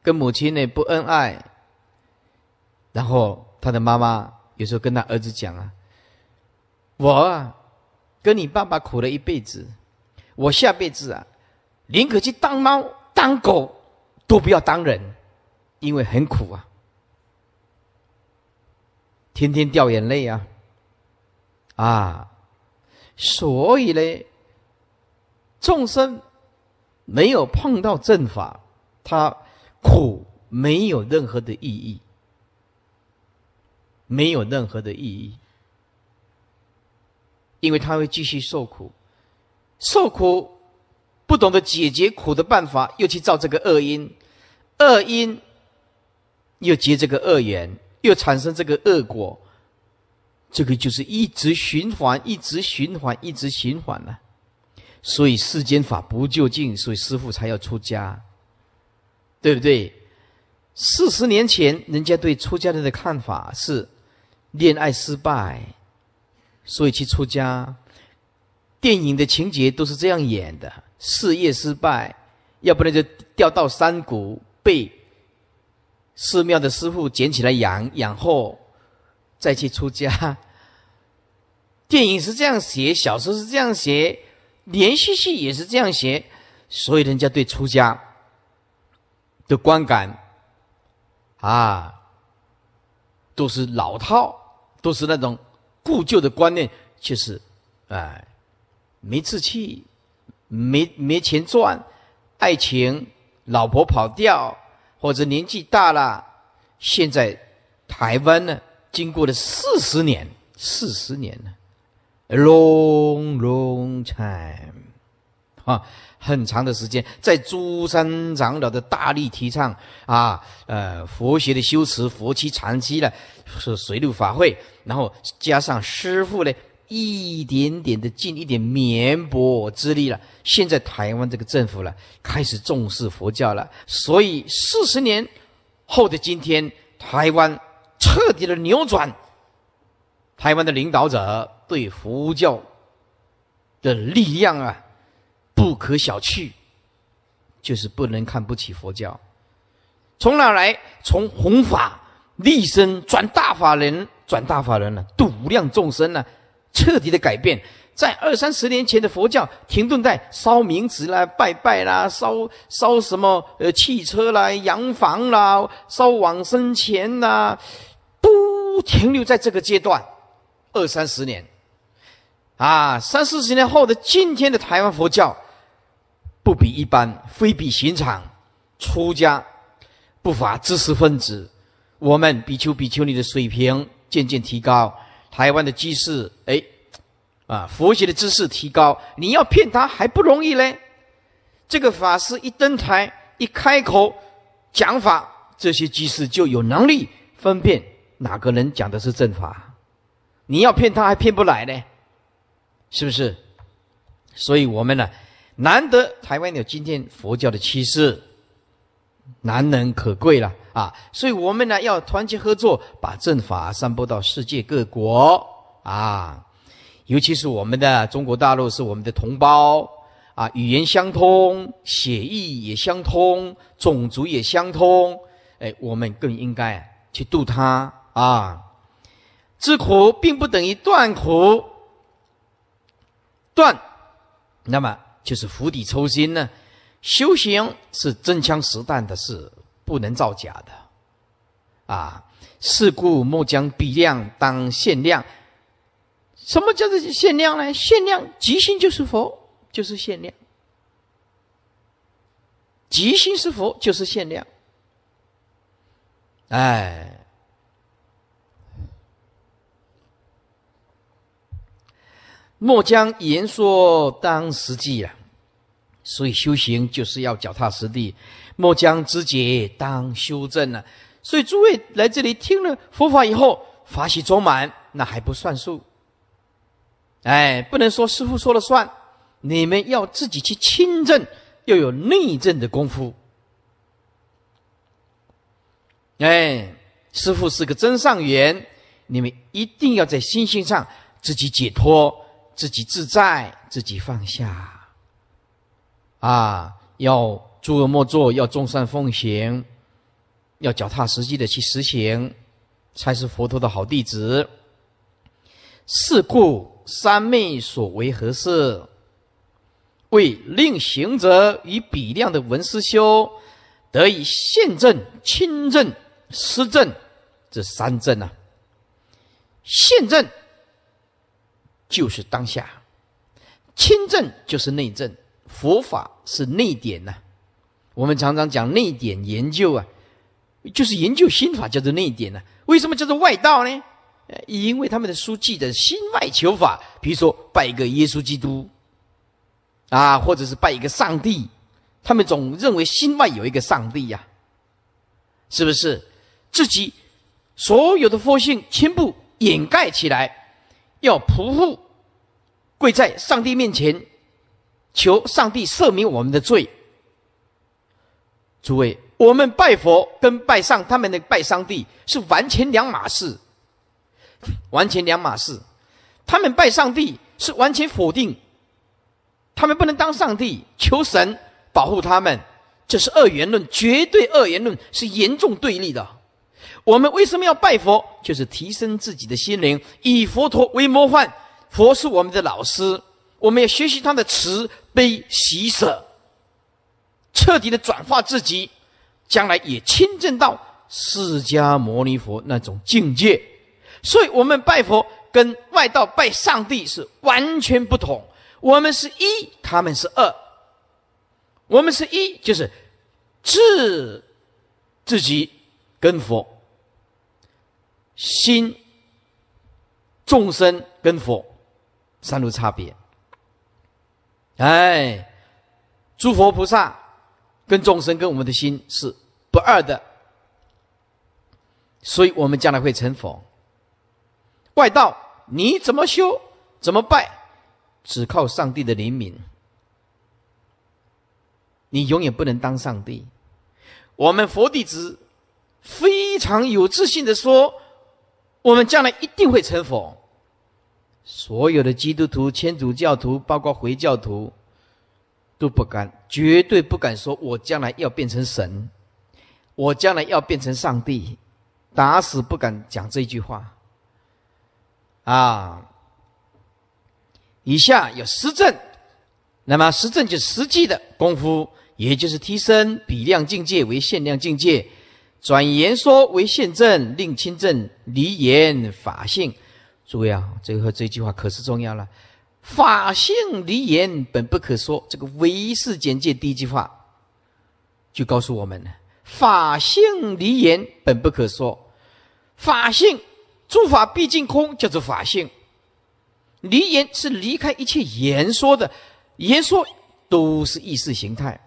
跟母亲呢不恩爱，然后他的妈妈有时候跟他儿子讲啊：“我啊跟你爸爸苦了一辈子，我下辈子啊，宁可去当猫当狗，都不要当人，因为很苦啊，天天掉眼泪啊，啊，所以呢，众生。”没有碰到正法，他苦没有任何的意义，没有任何的意义，因为他会继续受苦，受苦不懂得解决苦的办法，又去造这个恶因，恶因又结这个恶缘，又产生这个恶果，这个就是一直循环，一直循环，一直循环了。所以世间法不究竟，所以师傅才要出家，对不对？四十年前，人家对出家人的看法是：恋爱失败，所以去出家。电影的情节都是这样演的：事业失败，要不然就掉到山谷，被寺庙的师傅捡起来养，养后再去出家。电影是这样写，小说是这样写。连续剧也是这样写，所以人家对出家的观感啊，都是老套，都是那种固旧的观念，就是，哎，没志气，没没钱赚，爱情老婆跑掉，或者年纪大了。现在台湾呢，经过了四十年，四十年了。Long long time，啊，很长的时间，在诸山长老的大力提倡，啊，呃，佛学的修持、佛期禅期了，是随路法会，然后加上师父呢，一点点的尽一点绵薄之力了。现在台湾这个政府了，开始重视佛教了，所以四十年后的今天，台湾彻底的扭转。台湾的领导者对佛教的力量啊，不可小觑，就是不能看不起佛教。从哪来？从弘法立身转大法人，转大法人了，度无量众生呢？彻底的改变，在二三十年前的佛教停顿在烧冥纸啦、拜拜啦、烧烧什么呃汽车啦、洋房啦、烧往生钱啦，都停留在这个阶段。二三十年，啊，三四十年后的今天的台湾佛教，不比一般，非比寻常。出家不乏知识分子，我们比丘比丘尼的水平渐渐提高。台湾的居士，哎，啊，佛学的知识提高，你要骗他还不容易嘞。这个法师一登台一开口讲法，这些居士就有能力分辨哪个人讲的是正法。你要骗他还骗不来呢，是不是？所以，我们呢，难得台湾有今天佛教的趋势，难能可贵了啊！所以我们呢，要团结合作，把正法散播到世界各国啊！尤其是我们的中国大陆是我们的同胞啊，语言相通，写意也相通，种族也相通，哎，我们更应该去度他啊！知苦并不等于断苦，断，那么就是釜底抽薪呢。修行是真枪实弹的事，不能造假的。啊，是故莫将彼量当限量。什么叫做限量呢？限量即心就是佛，就是限量。即心是佛，就是限量。哎。莫将言说当实际啊！所以修行就是要脚踏实地，莫将知解当修正呢。所以诸位来这里听了佛法以后，法喜充满，那还不算数。哎，不能说师傅说了算，你们要自己去亲证，要有内证的功夫。哎，师傅是个真上缘，你们一定要在心性上自己解脱。自己自在，自己放下，啊，要诸恶莫作，要众善奉行，要脚踏实地的去实行，才是佛陀的好弟子。是故三昧所为何事？为令行者以比量的文思修，得以现证、亲证、施证这三证啊，现证就是当下，清正就是内正，佛法是内典呐。我们常常讲内典研究啊，就是研究心法，叫做内典呐。为什么叫做外道呢？因为他们的书记的心外求法，比如说拜一个耶稣基督，啊，或者是拜一个上帝，他们总认为心外有一个上帝呀，是不是？自己所有的佛性全部掩盖起来。要匍匐跪在上帝面前，求上帝赦免我们的罪。诸位，我们拜佛跟拜上他们的拜上帝是完全两码事，完全两码事。他们拜上帝是完全否定，他们不能当上帝，求神保护他们，这是二元论，绝对二元论是严重对立的。我们为什么要拜佛？就是提升自己的心灵，以佛陀为模范，佛是我们的老师，我们要学习他的慈悲喜舍，彻底的转化自己，将来也亲证到释迦牟尼佛那种境界。所以我们拜佛跟外道拜上帝是完全不同，我们是一，他们是二，我们是一就是自自己跟佛。心、众生跟佛三无差别。哎，诸佛菩萨跟众生跟我们的心是不二的，所以我们将来会成佛。外道，你怎么修？怎么拜？只靠上帝的怜悯，你永远不能当上帝。我们佛弟子非常有自信的说。我们将来一定会成佛。所有的基督徒、天主教徒，包括回教徒，都不敢，绝对不敢说“我将来要变成神，我将来要变成上帝”，打死不敢讲这句话。啊，以下有实证，那么实证就是实际的功夫，也就是提升比量境界为限量境界。转言说为现政令亲政，离言法性，诸位啊，最后这句话可是重要了。法性离言本不可说，这个唯识简介第一句话就告诉我们了：法性离言本不可说。法性诸法毕竟空，叫做法性。离言是离开一切言说的，言说都是意识形态，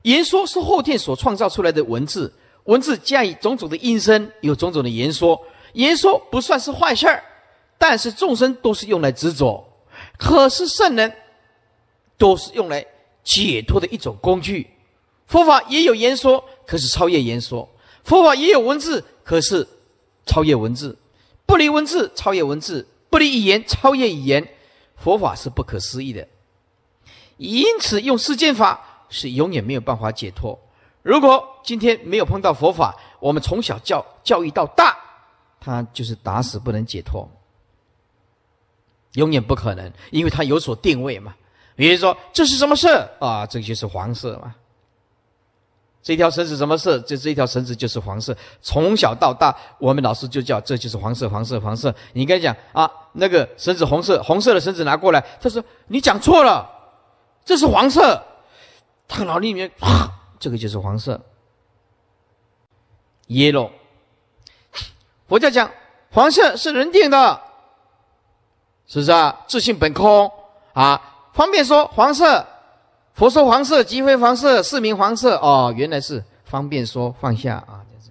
言说是后天所创造出来的文字。文字加以种种的音声，有种种的言说，言说不算是坏事儿，但是众生都是用来执着，可是圣人都是用来解脱的一种工具。佛法也有言说，可是超越言说；佛法也有文字，可是超越文字。不离文字，超越文字；不离语言，超越语言。佛法是不可思议的，因此用世间法是永远没有办法解脱。如果今天没有碰到佛法，我们从小教教育到大，他就是打死不能解脱，永远不可能，因为他有所定位嘛。比如说这是什么色啊？这个就是黄色嘛。这条绳子什么色？这这条绳子就是黄色。从小到大，我们老师就叫这就是黄色，黄色，黄色。你应该讲啊，那个绳子红色，红色的绳子拿过来，他说你讲错了，这是黄色。他脑里面，这个就是黄色。yellow，佛教讲黄色是人定的，是不是啊？自信本空啊，方便说黄色。佛说黄色即非黄色，是名黄色。哦，原来是方便说放下啊，就是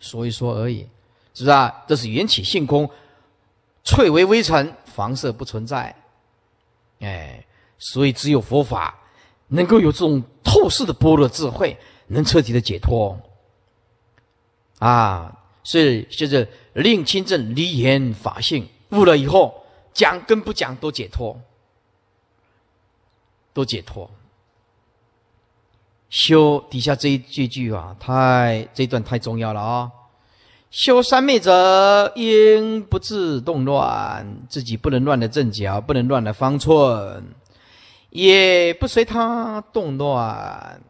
说一说而已，是不是啊？这是缘起性空，翠微微尘，黄色不存在。哎，所以只有佛法能够有这种透视的般若智慧，能彻底的解脱。啊，所以就是令清正离言法性悟了以后，讲跟不讲都解脱，都解脱。修底下这一这句啊，太这一段太重要了啊！修三昧者，应不自动乱，自己不能乱了阵脚，不能乱了方寸，也不随他动乱，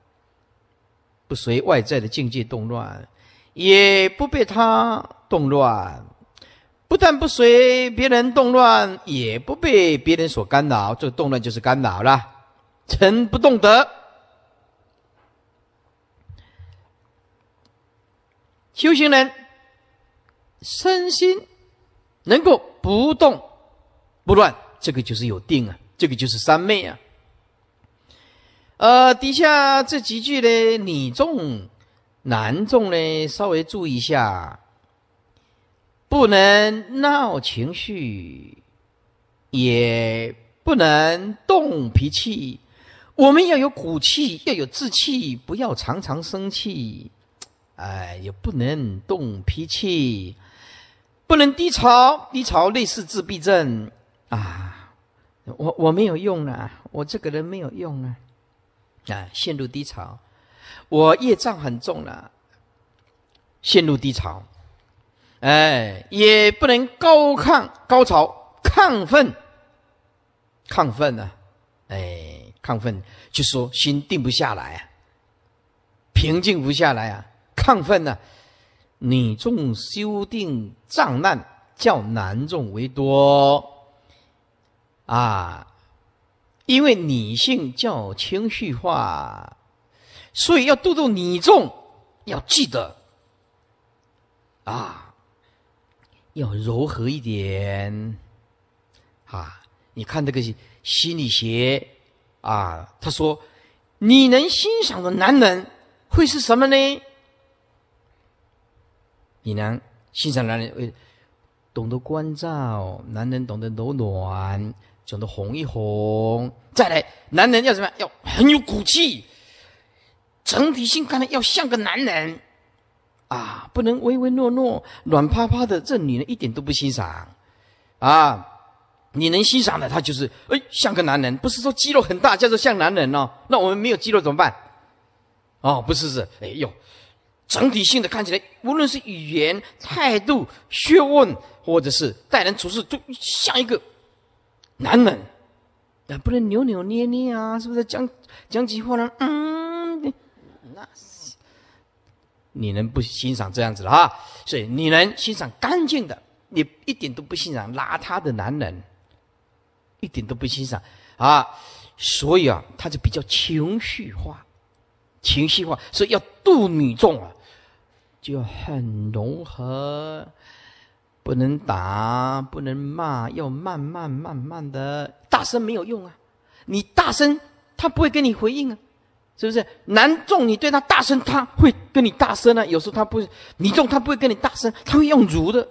不随外在的境界动乱。也不被他动乱，不但不随别人动乱，也不被别人所干扰。这个动乱就是干扰了。臣不动德，修行人身心能够不动不乱，这个就是有定啊，这个就是三昧啊。呃，底下这几句呢，你重。男众呢，稍微注意一下，不能闹情绪，也不能动脾气。我们要有骨气，要有志气，不要常常生气。哎，也不能动脾气，不能低潮。低潮类似自闭症啊，我我没有用啊，我这个人没有用啊，啊，陷入低潮。我业障很重了，陷入低潮，哎，也不能高亢、高潮、亢奋、亢奋呢，哎，亢奋就说心定不下来，啊，平静不下来啊，亢奋呢，女众修定障难较男众为多啊，因为女性较情绪化。所以要度度你众，要记得啊，要柔和一点啊。你看这个心理学啊，他说你能欣赏的男人会是什么呢？你能欣赏男人会，懂得关照，男人懂得柔暖，懂得哄一哄，再来，男人要什么？要很有骨气。整体性看来要像个男人，啊，不能唯唯诺诺、软趴趴的，这女人一点都不欣赏，啊，你能欣赏的她就是，哎，像个男人，不是说肌肉很大叫做像男人哦，那我们没有肌肉怎么办？哦，不是是，哎呦，整体性的看起来，无论是语言、态度、学问，或者是待人处事，都像一个男人，啊，不能扭扭捏捏啊，是不是？讲讲几话呢？嗯。那是你能不欣赏这样子了哈？所以你能欣赏干净的，你一点都不欣赏邋遢的男人，一点都不欣赏啊！所以啊，他就比较情绪化，情绪化，所以要度女众啊，就要很融合，不能打，不能骂，要慢慢慢慢的，大声没有用啊，你大声他不会跟你回应啊。是不是？男重你对他大声，他会跟你大声呢。有时候他不，你重他不会跟你大声，他会用儒的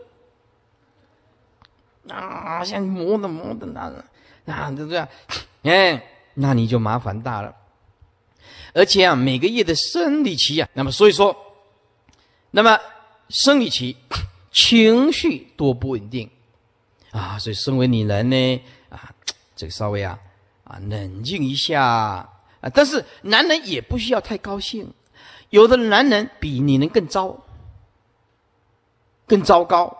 啊，像磨的磨的那，啊就这样，哎，那你就麻烦大了。而且啊，每个月的生理期啊，那么所以说，那么生理期情绪多不稳定啊，所以身为女人呢，啊，这个稍微啊啊冷静一下。但是男人也不需要太高兴，有的男人比女人更糟，更糟糕，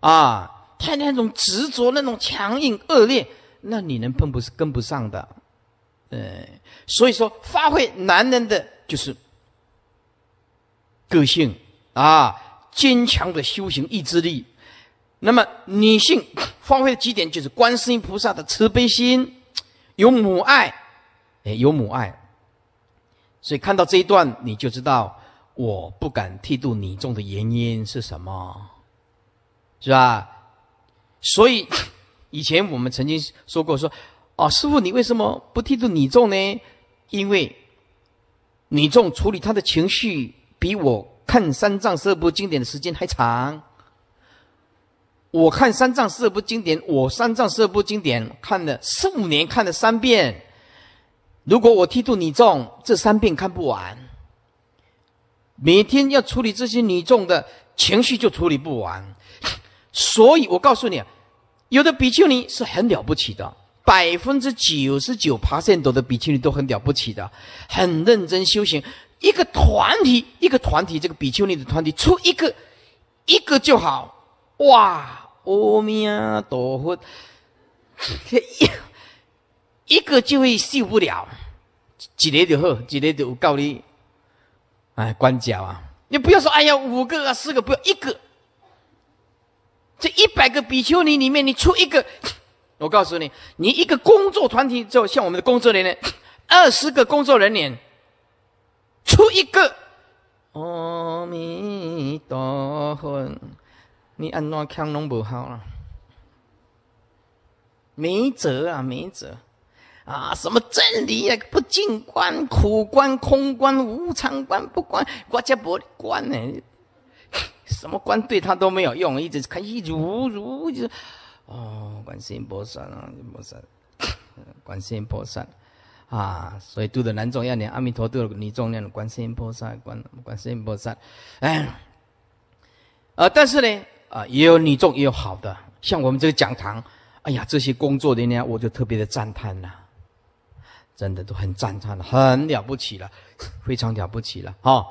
啊，他那种执着、那种强硬、恶劣，那女人碰不是跟不上的，呃，所以说发挥男人的就是个性啊，坚强的修行意志力，那么女性发挥的几点就是观世音菩萨的慈悲心，有母爱。哎，有母爱，所以看到这一段，你就知道我不敢剃度你众的原因是什么，是吧？所以以前我们曾经说过，说，哦，师傅，你为什么不剃度你众呢？因为女众处理他的情绪，比我看三藏十二部经典的时间还长。我看三藏十二部经典，我三藏十二部经典看了四五年，看了三遍。如果我剃度你众，这三遍看不完，每天要处理这些女众的情绪就处理不完，所以我告诉你，有的比丘尼是很了不起的，百分之九十九爬山斗的比丘尼都很了不起的，很认真修行。一个团体，一个团体，这个比丘尼的团体出一个，一个就好。哇，阿弥陀佛。[LAUGHS] 一个就会受不了，几日就好，几日就告你哎关脚啊！你不要说哎呀，五个啊，四个不要一个。这一百个比丘尼里面，你出一个，我告诉你，你一个工作团体，就像我们的工作人员，二十个工作人员出一个阿弥陀佛，你安怎看拢不好了？没辙啊，没辙。啊，什么真理啊？不进关，苦关、空关、无常关，不关，国家不关呢？什么关对他都没有用，一直看，一直如无就是哦，观音菩萨啊，破散，观音菩萨啊。所以度的男众要念阿弥陀，度的女众念观世音菩萨，观观世音菩萨，哎，呃，但是呢，啊，也有女众也有好的，像我们这个讲堂，哎呀，这些工作人员我就特别的赞叹呐。真的都很赞叹了，很了不起了，[LAUGHS] 非常了不起了哦，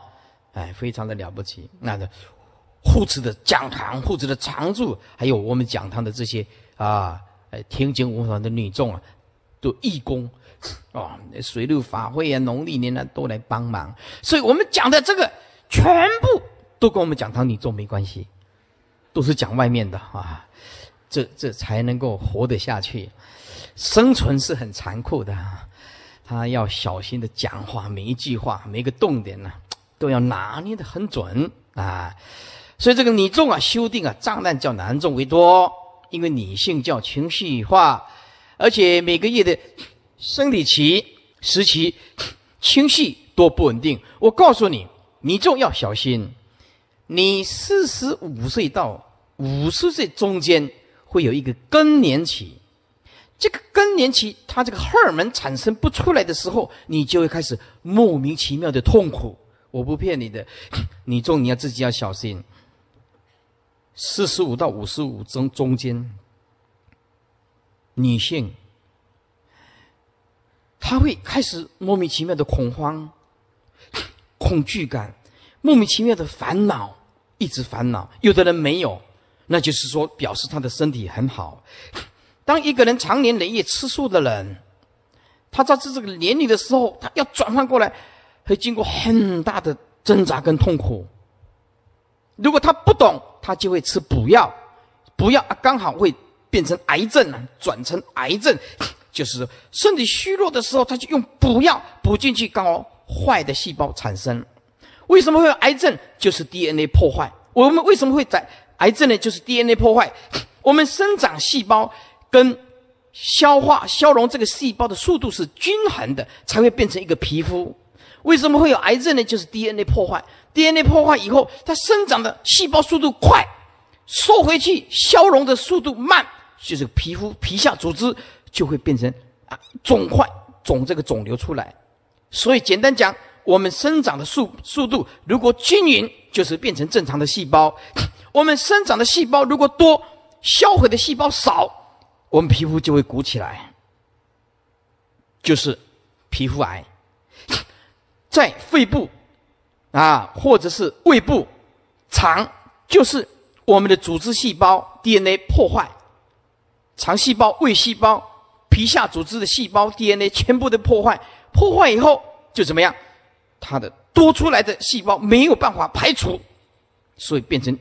哎，非常的了不起。那个护持的讲堂、护持的常住，还有我们讲堂的这些啊，哎，天津文法的女众啊，都义工，啊，[COUGHS] 水陆法会啊，农历年呢都来帮忙。所以我们讲的这个，全部都跟我们讲堂女众没关系，都是讲外面的啊。这这才能够活得下去，生存是很残酷的。他要小心的讲话，每一句话，每一个动点呢，都要拿捏的很准啊。所以这个女众啊，修订啊，障难较男众为多，因为女性较情绪化，而且每个月的生理期时期情绪多不稳定。我告诉你，你重要小心，你四十五岁到五十岁中间会有一个更年期。这个更年期，它这个荷尔蒙产生不出来的时候，你就会开始莫名其妙的痛苦。我不骗你的，你中要自己要小心。四十五到五十五中中间，女性，她会开始莫名其妙的恐慌、恐惧感，莫名其妙的烦恼，一直烦恼。有的人没有，那就是说表示她的身体很好。当一个人常年累月吃素的人，他在这个年龄的时候，他要转换过来，会经过很大的挣扎跟痛苦。如果他不懂，他就会吃补药，补药啊，刚好会变成癌症啊，转成癌症，就是身体虚弱的时候，他就用补药补进去，刚好坏的细胞产生。为什么会有癌症？就是 DNA 破坏。我们为什么会在癌症呢？就是 DNA 破坏。我们生长细胞。跟消化消融这个细胞的速度是均衡的，才会变成一个皮肤。为什么会有癌症呢？就是 DNA 破坏，DNA 破坏以后，它生长的细胞速度快，缩回去消融的速度慢，就是皮肤皮下组织就会变成啊肿块，肿这个肿瘤出来。所以简单讲，我们生长的速速度如果均匀，就是变成正常的细胞；[LAUGHS] 我们生长的细胞如果多，销毁的细胞少。我们皮肤就会鼓起来，就是皮肤癌，[LAUGHS] 在肺部啊，或者是胃部、肠，就是我们的组织细胞 DNA 破坏，肠细胞、胃细胞、皮下组织的细胞 DNA 全部的破坏，破坏以后就怎么样？它的多出来的细胞没有办法排除，所以变成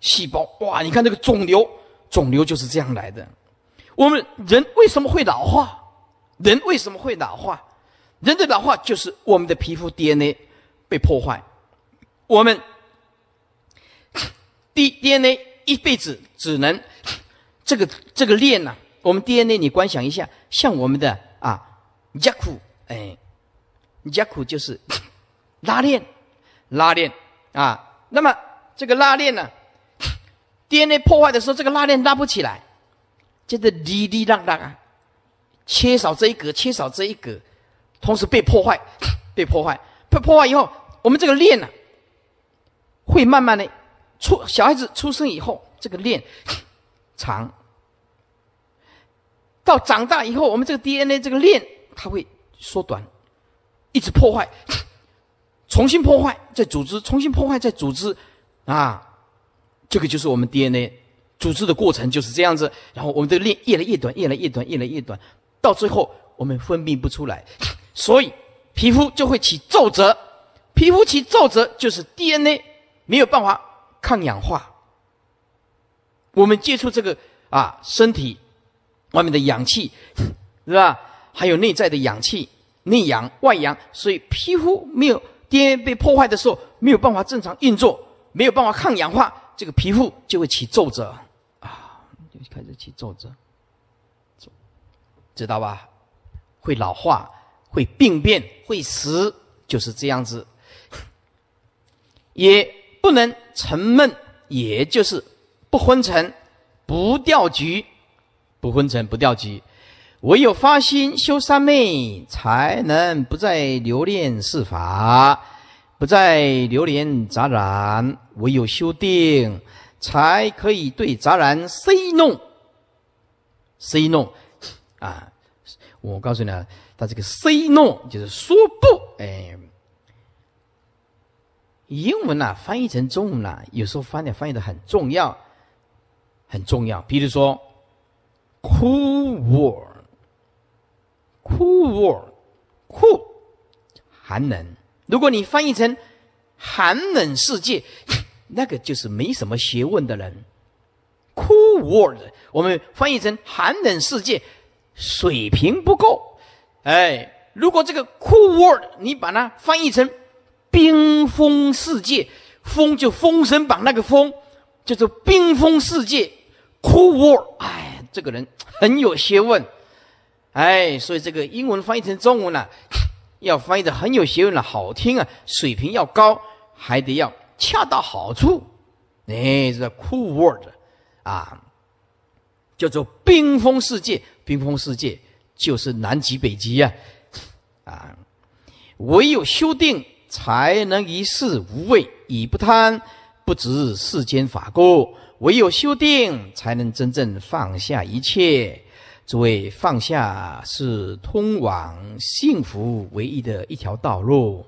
细胞哇！你看这个肿瘤。肿瘤就是这样来的。我们人为什么会老化？人为什么会老化？人的老化就是我们的皮肤 DNA 被破坏。我们 DNA 一辈子只能这个这个链呢，我们 DNA 你观想一下，像我们的啊，拉库哎，拉库就是 [LAUGHS] 拉链，拉链啊，那么这个拉链呢？DNA 破坏的时候，这个拉链拉不起来，就是滴滴荡荡啊，缺少这一格，缺少这一格，同时被破坏，被破坏，被破坏以后，我们这个链呢，会慢慢的出。小孩子出生以后，这个链长，到长大以后，我们这个 DNA 这个链它会缩短，一直破坏，[COUGHS] 重新破坏，再组织，重新破坏，再组织，啊。这个就是我们 DNA 组织的过程，就是这样子。然后我们的链越来越短，越来越短，越来越短，到最后我们分泌不出来，所以皮肤就会起皱褶。皮肤起皱褶就是 DNA 没有办法抗氧化。我们接触这个啊，身体外面的氧气是吧？还有内在的氧气，内氧外氧，所以皮肤没有 DNA 被破坏的时候，没有办法正常运作，没有办法抗氧化。这个皮肤就会起皱褶，啊，就开始起皱褶，皱，知道吧？会老化，会病变，会死，就是这样子。[LAUGHS] 也不能沉闷，也就是不昏沉，不掉局，不昏沉，不掉局。唯有发心修三昧，才能不再留恋世法。不再流连杂然，唯有修定，才可以对杂然 say no，say no 啊！我告诉你，他这个 say no 就是说不。哎，英文呐，翻译成中文呢，有时候翻译翻译的很重要，很重要。比如说，cool word，cool word，cool，寒冷。如果你翻译成“寒冷世界”，[LAUGHS] 那个就是没什么学问的人。Cool world，我们翻译成“寒冷世界”，水平不够。哎，如果这个 cool world 你把它翻译成“冰封世界”，封就《封神榜》那个封，叫做“冰封世界”。Cool world，哎，这个人很有学问。哎，所以这个英文翻译成中文呢？要翻译的很有学问了，好听啊，水平要高，还得要恰到好处。哎，这 cool word，啊，叫做冰封世界。冰封世界就是南极、北极呀，啊，唯有修定才能一世无畏，以不贪不执世间法故，唯有修定才能真正放下一切。诸位，放下是通往幸福唯一的一条道路。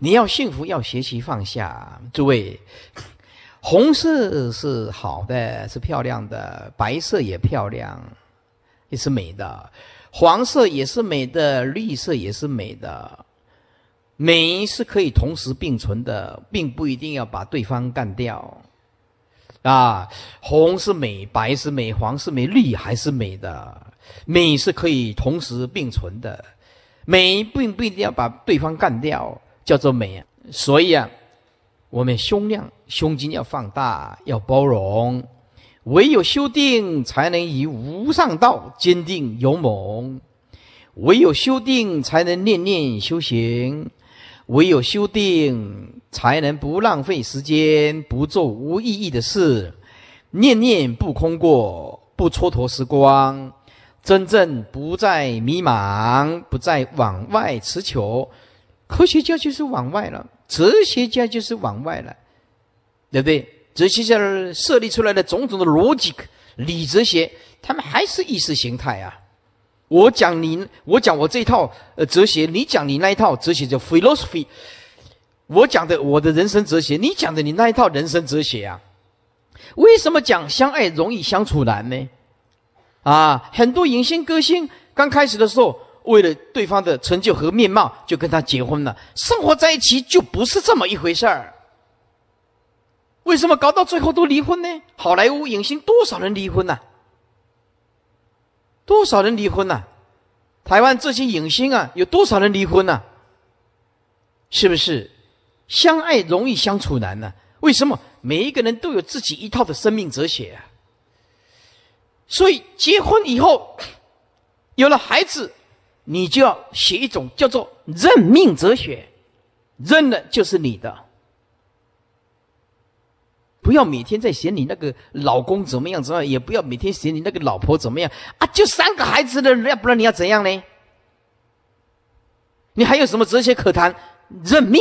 你要幸福，要学习放下。诸位，红色是好的，是漂亮的；白色也漂亮，也是美的；黄色也是美的，绿色也是美的。美是可以同时并存的，并不一定要把对方干掉。啊，红是美，白是美，黄是美，绿还是美的。美是可以同时并存的，美并不一定要把对方干掉，叫做美。所以啊，我们胸量、胸襟要放大，要包容。唯有修定，才能以无上道坚定勇猛；唯有修定，才能念念修行；唯有修定，才能不浪费时间，不做无意义的事，念念不空过，不蹉跎时光。真正不再迷茫，不再往外持求。科学家就是往外了，哲学家就是往外了，对不对？哲学家设立出来的种种的逻辑、理哲学，他们还是意识形态啊！我讲你，我讲我这一套呃哲学，你讲你那一套哲学叫 philosophy。我讲的我的人生哲学，你讲的你那一套人生哲学啊？为什么讲相爱容易相处难呢？啊，很多影星歌星刚开始的时候，为了对方的成就和面貌，就跟他结婚了，生活在一起就不是这么一回事儿。为什么搞到最后都离婚呢？好莱坞影星多少人离婚呢？多少人离婚呢？台湾这些影星啊，有多少人离婚呢？是不是相爱容易相处难呢？为什么每一个人都有自己一套的生命哲学？啊？所以结婚以后，有了孩子，你就要写一种叫做“认命”哲学，认了就是你的。不要每天在写你那个老公怎么样怎么样，也不要每天写你那个老婆怎么样啊。就三个孩子的，要不然你要怎样呢？你还有什么哲学可谈？认命，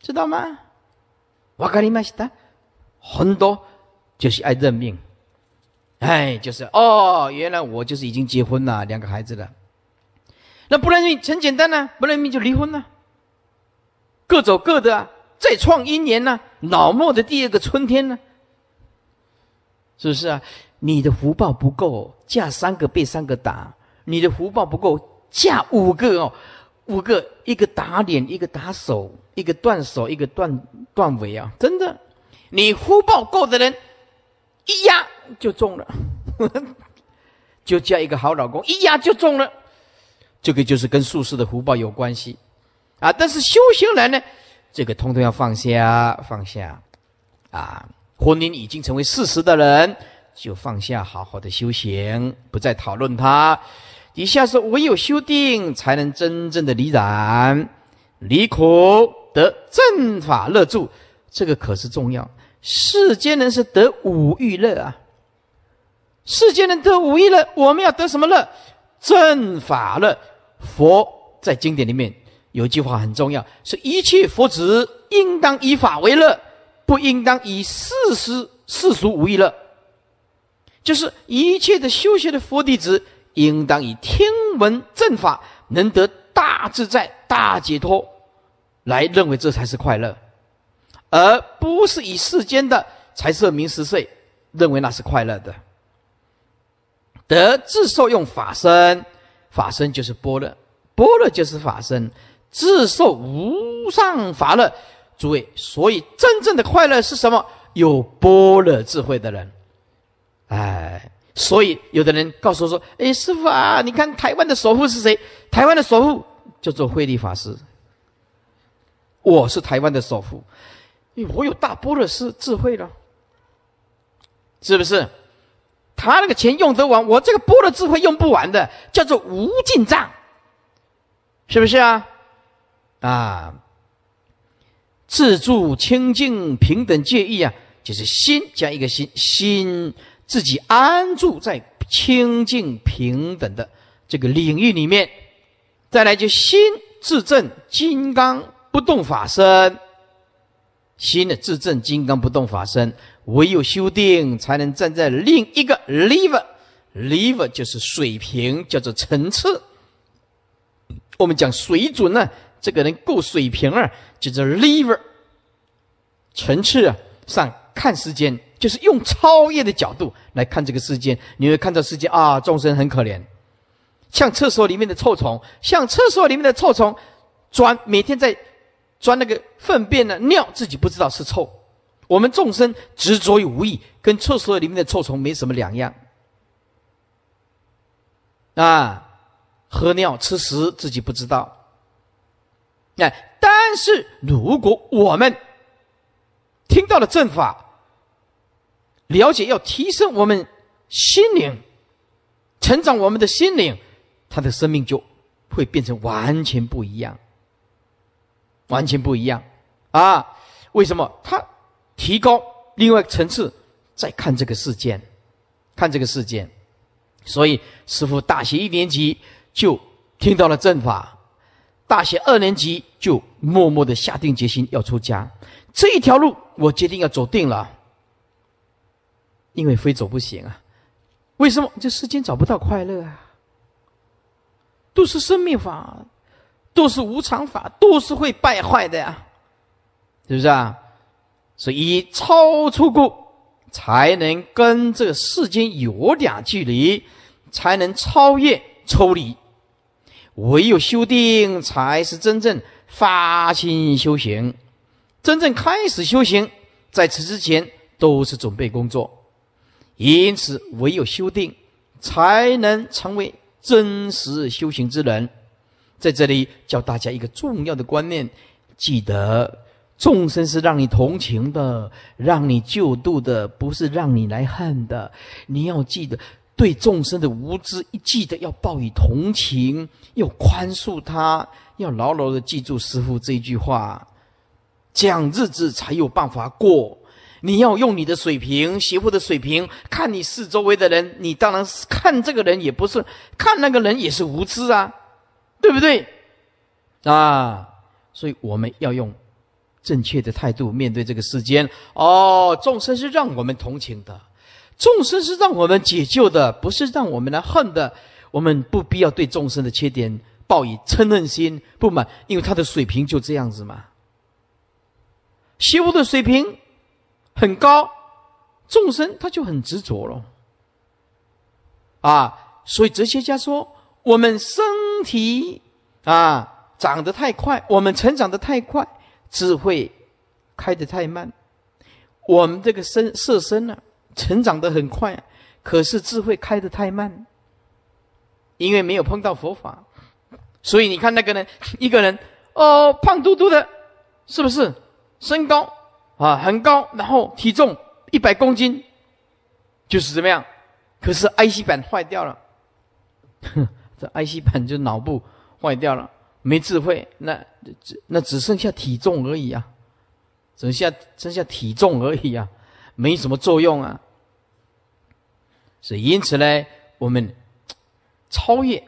知道吗？瓦かりました。很多就是爱认命。哎，就是哦，原来我就是已经结婚了，两个孩子了。那不认命，很简单呢，不认命就离婚了，各走各的啊，再创姻缘呢，老莫的第二个春天呢，是不是啊？你的福报不够，嫁三个被三个打，你的福报不够，嫁五个哦，五个一个打脸，一个打手，一个断手，一个断断尾啊，真的，你福报够的人，一压。就中了，[LAUGHS] 就嫁一个好老公，一压就中了。这个就是跟术士的福报有关系啊。但是修行人呢，这个通通要放下，放下啊。婚姻已经成为事实的人，就放下，好好的修行，不再讨论它。以下是唯有修定，才能真正的离染、离苦，得正法乐住。这个可是重要。世间人是得五欲乐啊。世间人得五一乐，我们要得什么乐？正法乐。佛在经典里面有一句话很重要：“是一切佛子应当以法为乐，不应当以世事世俗无欲乐。”就是一切的修学的佛弟子，应当以听闻正法能得大自在、大解脱来认为这才是快乐，而不是以世间的财色名食睡认为那是快乐的。得自受用法身，法身就是般若，般若就是法身，自受无上法乐。诸位，所以真正的快乐是什么？有般若智慧的人，哎，所以有的人告诉我说：“哎，师傅啊，你看台湾的首富是谁？台湾的首富叫做慧立法师。我是台湾的首富，我有大般若智智慧了，是不是？”他那个钱用得完，我这个波的智慧用不完的，叫做无尽账，是不是啊？啊，自助清净平等界意啊，就是心加一个心，心自己安住在清净平等的这个领域里面，再来就心自证金刚不动法身，心的自证金刚不动法身。唯有修定，才能站在另一个 level。level 就是水平，叫做层次。我们讲水准呢，这个人够水平啊，就是 level。层次啊，上看世间，就是用超越的角度来看这个世界。你会看到世界啊，众生很可怜，像厕所里面的臭虫，像厕所里面的臭虫，钻每天在钻那个粪便呢、尿，自己不知道是臭。我们众生执着于无意，跟厕所里面的臭虫没什么两样。啊，喝尿吃屎自己不知道。哎，但是如果我们听到了正法，了解要提升我们心灵、成长我们的心灵，他的生命就会变成完全不一样，完全不一样。啊，为什么他？提高另外层次，再看这个事件，看这个事件。所以师傅大学一年级就听到了正法，大学二年级就默默的下定决心要出家，这一条路我决定要走定了，因为非走不行啊！为什么这世间找不到快乐啊？都是生命法，都是无常法，都是会败坏的呀，是不是啊？所以超出故，才能跟这世间有点距离，才能超越抽离。唯有修定，才是真正发心修行，真正开始修行。在此之前，都是准备工作。因此，唯有修定，才能成为真实修行之人。在这里，教大家一个重要的观念，记得。众生是让你同情的，让你救度的，不是让你来恨的。你要记得，对众生的无知，记得要报以同情，要宽恕他，要牢牢的记住师傅这句话，这样日子才有办法过。你要用你的水平、学佛的水平，看你四周围的人，你当然是看这个人也不是，看那个人也是无知啊，对不对？啊，所以我们要用。正确的态度面对这个世间哦，众生是让我们同情的，众生是让我们解救的，不是让我们来恨的。我们不必要对众生的缺点抱以嗔恨心、不满，因为他的水平就这样子嘛。修的水平很高，众生他就很执着了。啊，所以哲学家说，我们身体啊长得太快，我们成长的太快。智慧开得太慢，我们这个身色身呢，成长得很快，可是智慧开得太慢，因为没有碰到佛法，所以你看那个人，一个人哦，胖嘟嘟的，是不是？身高啊很高，然后体重一百公斤，就是怎么样？可是 IC 板坏掉了，[LAUGHS] 这 IC 板就脑部坏掉了。没智慧，那只那只剩下体重而已啊，只剩下剩下体重而已啊，没什么作用啊。所以，因此呢，我们超越，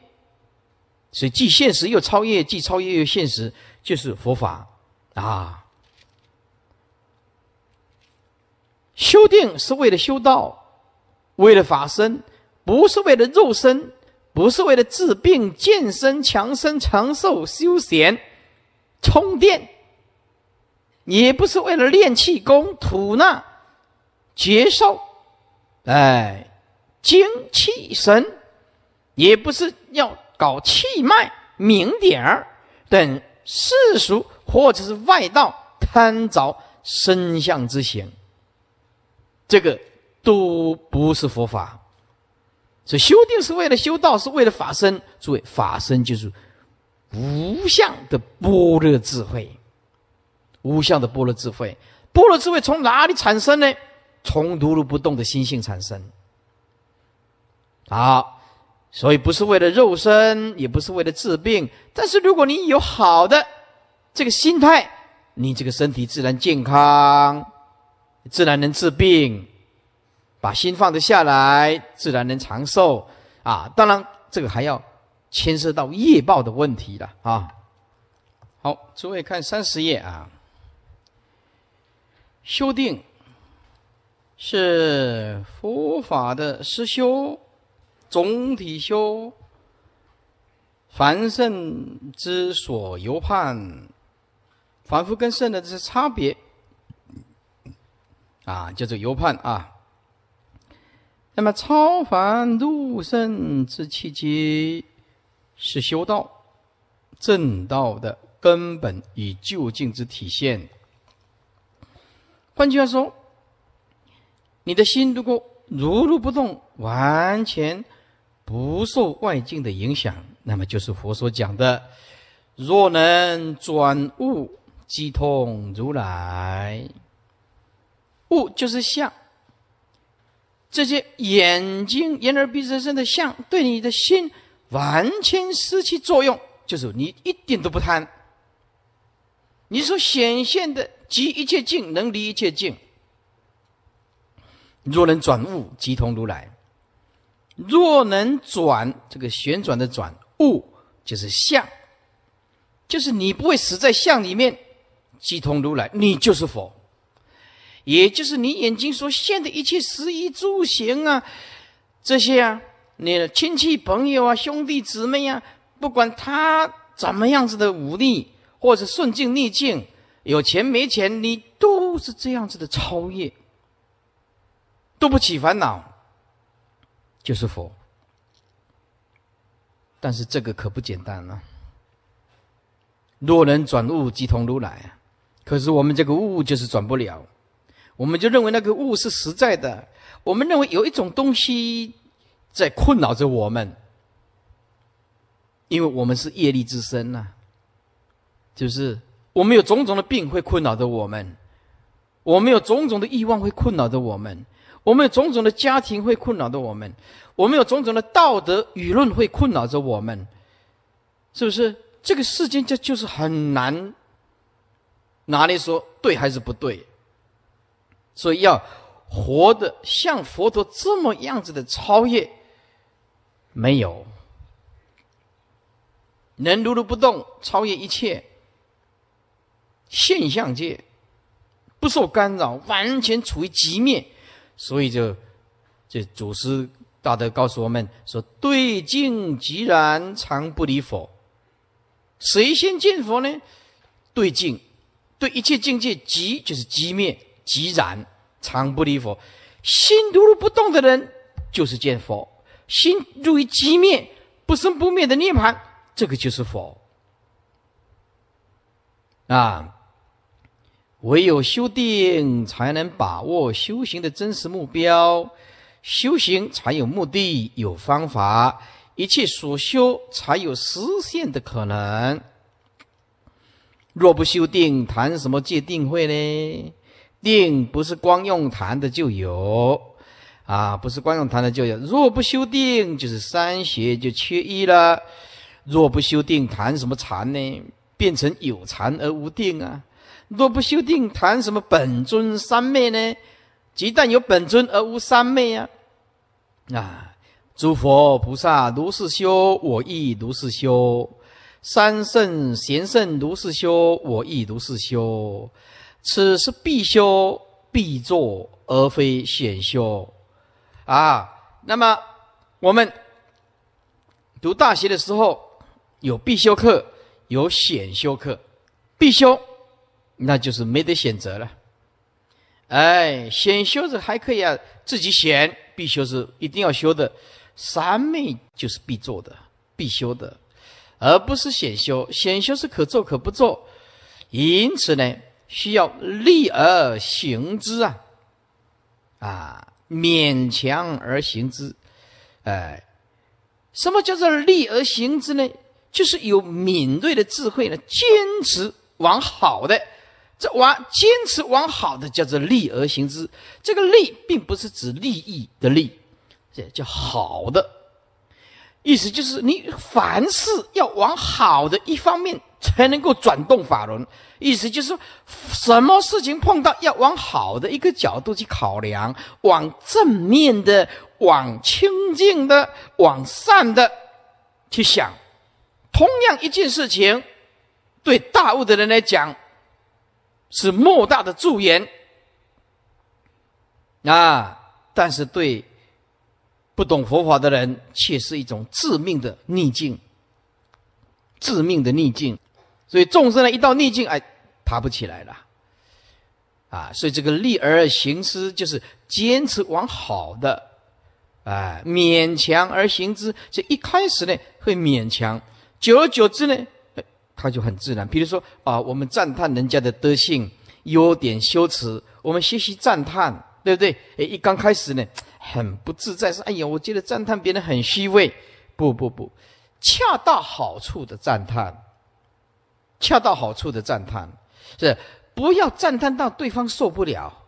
所以既现实又超越，既超越又现实，就是佛法啊。修定是为了修道，为了法身，不是为了肉身。不是为了治病、健身、强身、长寿、休闲、充电，也不是为了练气功、吐纳、接受，哎，精气神，也不是要搞气脉、名点儿等世俗或者是外道贪着身相之行，这个都不是佛法。所以修定是为了修道，是为了法身。诸位，法身就是无相的般若智慧，无相的般若智慧，般若智慧从哪里产生呢？从如如不动的心性产生。好，所以不是为了肉身，也不是为了治病。但是如果你有好的这个心态，你这个身体自然健康，自然能治病。把心放得下来，自然能长寿啊！当然，这个还要牵涉到业报的问题了啊。好，诸位看三十页啊。修定是佛法的实修，总体修。凡圣之所犹判，凡夫跟圣的这些差别啊，叫做犹判啊。那么，超凡入圣之契机，是修道正道的根本与究竟之体现。换句话说，你的心如果如如不动，完全不受外境的影响，那么就是佛所讲的“若能转物，即通如来”。物就是相。这些眼睛、眼耳、鼻、舌、身的相，对你的心完全失去作用，就是你一点都不贪。你所显现的，即一切净，能离一切净。若能转物，即同如来；若能转这个旋转的转物，就是相，就是你不会死在相里面，即同如来，你就是佛。也就是你眼睛所现的一切食衣住行啊，这些啊，你的亲戚朋友啊兄弟姊妹呀，不管他怎么样子的武力，或者顺境逆境，有钱没钱，你都是这样子的超越，都不起烦恼，就是佛。但是这个可不简单了。若能转悟，即同如来，可是我们这个悟就是转不了。我们就认为那个物是实在的。我们认为有一种东西在困扰着我们，因为我们是业力之身呐。就是我们有种种的病会困扰着我们，我们有种种的欲望会困扰着我们，我们有种种的家庭会困扰着我们，我们有种种的道德舆论会困扰着我们，是不是？这个世间就就是很难哪里说对还是不对。所以要活得像佛陀这么样子的超越，没有，能如如不动，超越一切现象界，不受干扰，完全处于极灭。所以就这祖师大德告诉我们说：“对境即然常不离佛，谁先见佛呢？对境，对一切境界即就是极灭。”即然常不离佛，心如不动的人就是见佛，心如一寂灭，不生不灭的涅盘，这个就是佛。啊，唯有修定，才能把握修行的真实目标，修行才有目的、有方法，一切所修才有实现的可能。若不修定，谈什么戒定慧呢？定不是光用谈的就有，啊，不是光用谈的就有。若不修定，就是三学就缺一了；若不修定，谈什么禅呢？变成有禅而无定啊！若不修定，谈什么本尊三昧呢？即但有本尊而无三昧啊！啊，诸佛菩萨如是修，我亦如是修；三圣贤圣如是修，我亦如是修。此是必修必做，而非选修啊。那么我们读大学的时候有必修课，有选修课。必修那就是没得选择了。哎，选修是还可以啊，自己选。必修是一定要修的，三昧就是必做的、必修的，而不是选修。选修是可做可不做。因此呢。需要力而行之啊，啊，勉强而行之，哎，什么叫做力而行之呢？就是有敏锐的智慧呢，坚持往好的，这往坚持往好的叫做力而行之。这个力并不是指利益的利，这叫好的。意思就是，你凡事要往好的一方面才能够转动法轮。意思就是什么事情碰到要往好的一个角度去考量，往正面的、往清净的、往善的去想。同样一件事情，对大悟的人来讲是莫大的助缘啊，但是对。不懂佛法的人，却是一种致命的逆境，致命的逆境。所以众生呢，一到逆境，哎，爬不起来了。啊，所以这个立而行之，就是坚持往好的，啊，勉强而行之。就一开始呢，会勉强，久而久之呢，他就很自然。比如说啊，我们赞叹人家的德性、优点、修辞，我们学习赞叹，对不对？哎，一刚开始呢。很不自在，是？哎呀，我觉得赞叹别人很虚伪。不不不，恰到好处的赞叹，恰到好处的赞叹，是不要赞叹到对方受不了。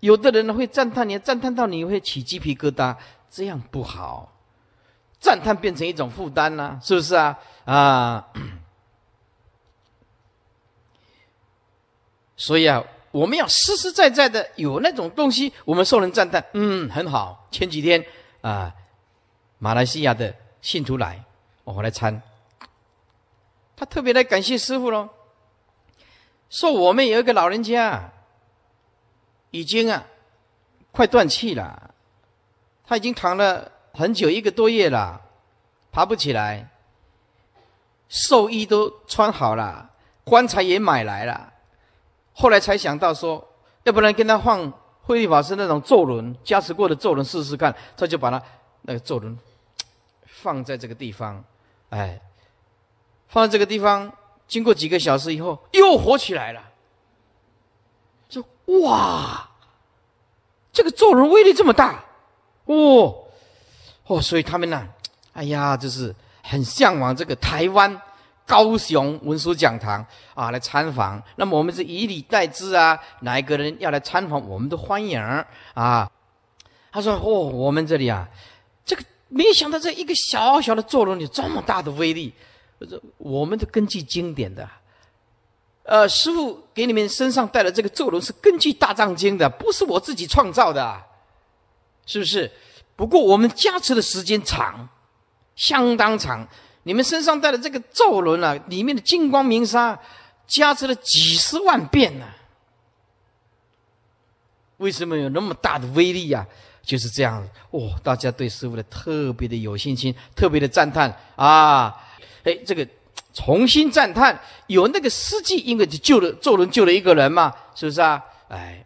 有的人呢会赞叹你，赞叹到你会起鸡皮疙瘩，这样不好。赞叹变成一种负担呢，是不是啊？啊，所以啊。我们要实实在在的有那种东西，我们受人赞叹。嗯，很好。前几天啊，马来西亚的信徒来，我回来参，他特别来感谢师傅喽，说我们有一个老人家，已经啊，快断气了，他已经躺了很久一个多月了，爬不起来，寿衣都穿好了，棺材也买来了。后来才想到说，要不然跟他换慧律法师那种咒轮加持过的咒轮试试看，他就把他那个咒轮放在这个地方，哎，放在这个地方，经过几个小时以后又活起来了，就哇，这个咒轮威力这么大哦哦，所以他们呢，哎呀，就是很向往这个台湾。高雄文殊讲堂啊，来参访。那么我们是以礼待之啊，哪一个人要来参访，我们都欢迎啊。他说：“哦，我们这里啊，这个没想到这一个小小的坐轮有这么大的威力。这我们都根据经典的，呃，师傅给你们身上带的这个咒轮是根据《大藏经》的，不是我自己创造的，是不是？不过我们加持的时间长，相当长。”你们身上带的这个咒轮啊，里面的金光明沙加持了几十万遍呢，为什么有那么大的威力呀？就是这样，哦，大家对师傅的特别的有信心，特别的赞叹啊！哎，这个重新赞叹，有那个司机因为救了咒轮救了一个人嘛，是不是啊？哎，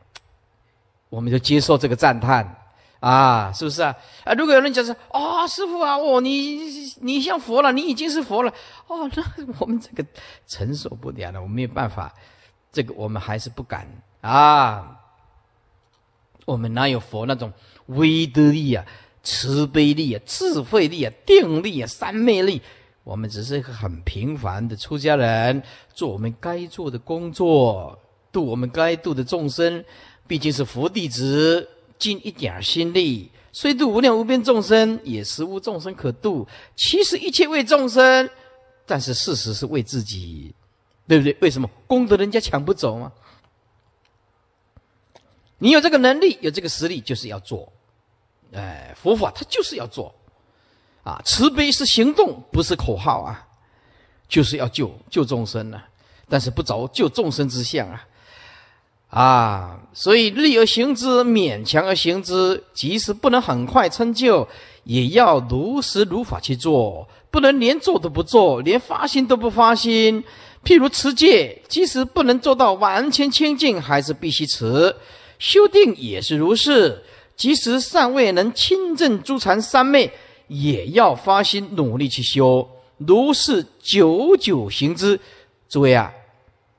我们就接受这个赞叹。啊，是不是啊？啊，如果有人讲说，啊，师傅啊，哦，你你像佛了，你已经是佛了，哦，那我们这个承受不了了，我没有办法，这个我们还是不敢啊。我们哪有佛那种威德力啊、慈悲力啊、智慧力啊、定力啊、三昧力？我们只是一个很平凡的出家人，做我们该做的工作，度我们该度的众生，毕竟是佛弟子。尽一点心力，虽度无量无边众生，也实无众生可度。其实一切为众生，但是事实是为自己，对不对？为什么功德人家抢不走吗？你有这个能力，有这个实力，就是要做。哎，佛法它就是要做，啊，慈悲是行动，不是口号啊，就是要救救众生呢，但是不着救众生之相啊。啊，所以力而行之，勉强而行之，即使不能很快成就，也要如实如法去做，不能连做都不做，连发心都不发心。譬如持戒，即使不能做到完全清净，还是必须持；修定也是如是，即使尚未能亲证诸禅三昧，也要发心努力去修，如是久久行之。诸位啊。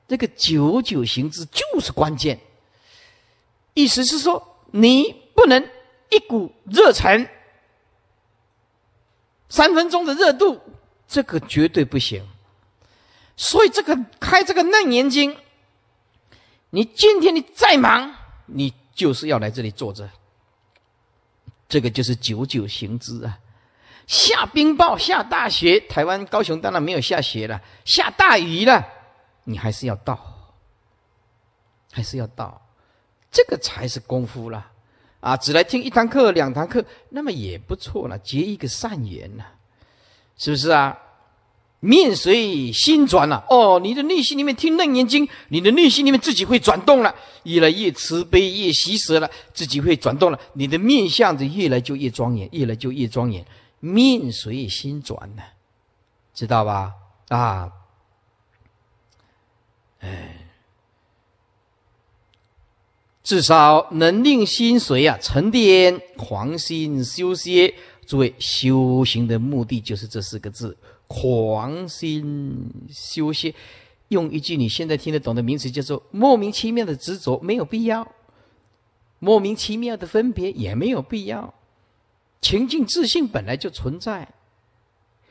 这个“久久行之”就是关键，意思是说，你不能一股热忱，三分钟的热度，这个绝对不行。所以，这个开这个嫩眼睛，你今天你再忙，你就是要来这里坐着。这个就是“久久行之”啊！下冰雹，下大雪，台湾高雄当然没有下雪了，下大雨了。你还是要到，还是要到，这个才是功夫啦。啊！只来听一堂课、两堂课，那么也不错了，结一个善缘了，是不是啊？面随心转了，哦，你的内心里面听《楞严经》，你的内心里面自己会转动了，越来越慈悲、越喜舍了，自己会转动了，你的面相子越来就越庄严，越来就越庄严，面随心转呢，知道吧？啊！哎，至少能令心随啊，沉淀狂心修息。诸位修行的目的就是这四个字：狂心修息。用一句你现在听得懂的名词，叫做莫名其妙的执着，没有必要；莫名其妙的分别，也没有必要。清净自信本来就存在，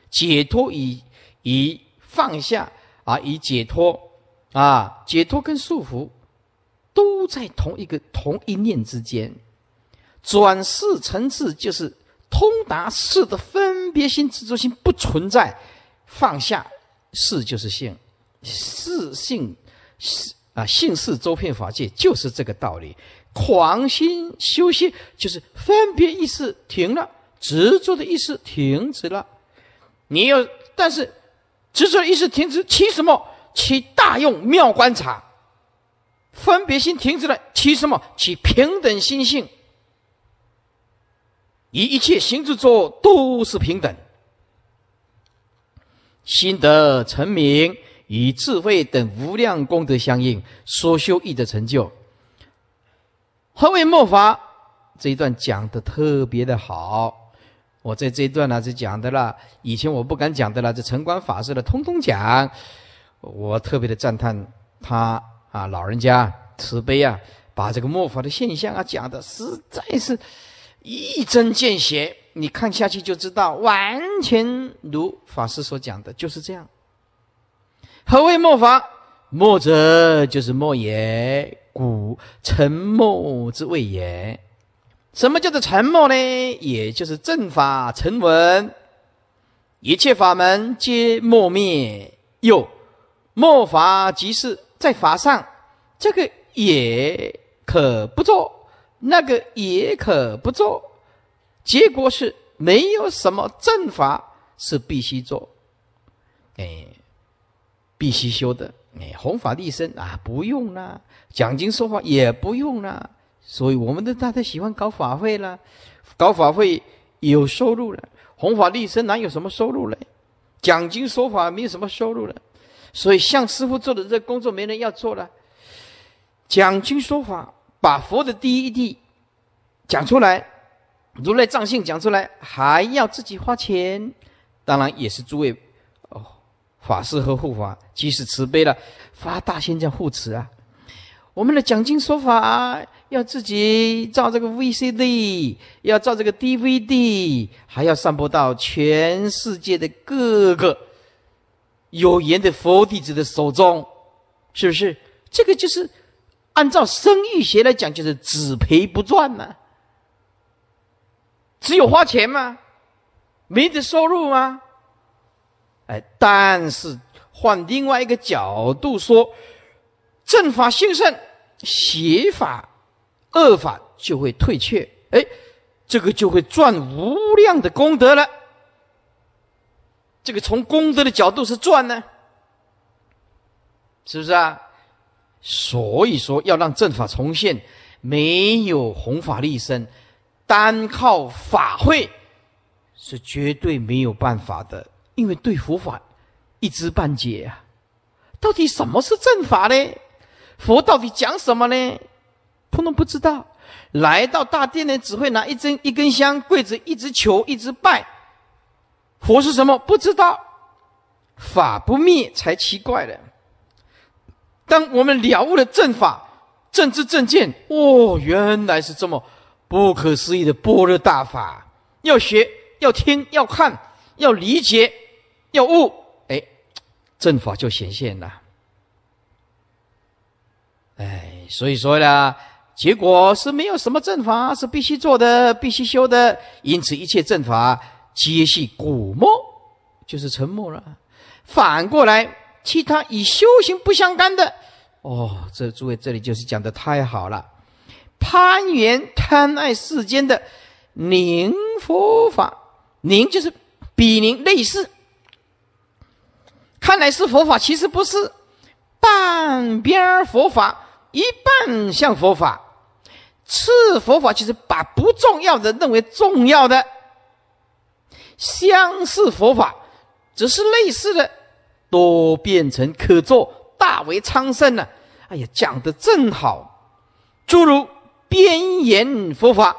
解脱以以放下啊，以解脱。啊，解脱跟束缚都在同一个同一念之间。转世成次就是通达世的分别心执着心不存在，放下世就是性，世性世啊，性世周遍法界就是这个道理。狂心修心就是分别意识停了，执着的意识停止了。你要但是执着的意识停止，起什么？其大用妙观察，分别心停止了，起什么？起平等心性，以一切行之作都是平等，心得成名，以智慧等无量功德相应，所修意的成就。何为末法？这一段讲的特别的好，我在这一段呢是讲的了，以前我不敢讲的了，这城光法师的通通讲。我特别的赞叹他啊，老人家慈悲啊，把这个末法的现象啊讲的实在是，一针见血。你看下去就知道，完全如法师所讲的就是这样。何谓末法？末者就是末也，古沉默之谓也。什么叫做沉默呢？也就是正法沉稳，一切法门皆莫灭又。末法即是在法上，这个也可不做，那个也可不做，结果是没有什么正法是必须做，哎，必须修的，哎，弘法利生啊，不用啦，讲经说法也不用啦，所以我们都大家喜欢搞法会了，搞法会有收入了，弘法利生哪有什么收入嘞？讲经说法没有什么收入了。所以，向师傅做的这工作没人要做了。讲经说法，把佛的第一谛讲出来，如来藏性讲出来，还要自己花钱。当然也是诸位哦法师和护法，即使慈悲了，发大心在护持啊。我们的讲经说法要自己造这个 VCD，要造这个 DVD，还要散播到全世界的各个。有缘的佛弟子的手中，是不是？这个就是按照生意学来讲，就是只赔不赚嘛，只有花钱吗？没得收入吗？哎，但是换另外一个角度说，正法兴盛，邪法、恶法就会退却，哎，这个就会赚无量的功德了。这个从功德的角度是赚呢，是不是啊？所以说，要让正法重现，没有弘法立身，单靠法会是绝对没有办法的，因为对佛法一知半解啊。到底什么是正法呢？佛到底讲什么呢？通通不知道，来到大殿呢，只会拿一根一根香，跪着一直求，一直拜。佛是什么？不知道，法不灭才奇怪了。当我们了悟了正法、正知正见，哦，原来是这么不可思议的般若大法，要学、要听、要看、要理解、要悟，哎，正法就显现了。哎，所以说呢，结果是没有什么正法是必须做的、必须修的，因此一切正法。皆系古默，就是沉默了。反过来，其他与修行不相干的，哦，这诸位这里就是讲的太好了。攀缘贪爱世间的，您佛法，您就是比您类似。看来是佛法，其实不是，半边佛法，一半像佛法。次佛法其实把不重要的认为重要的。相似佛法，只是类似的，都变成可做大为昌盛了。哎呀，讲的正好。诸如边沿佛法，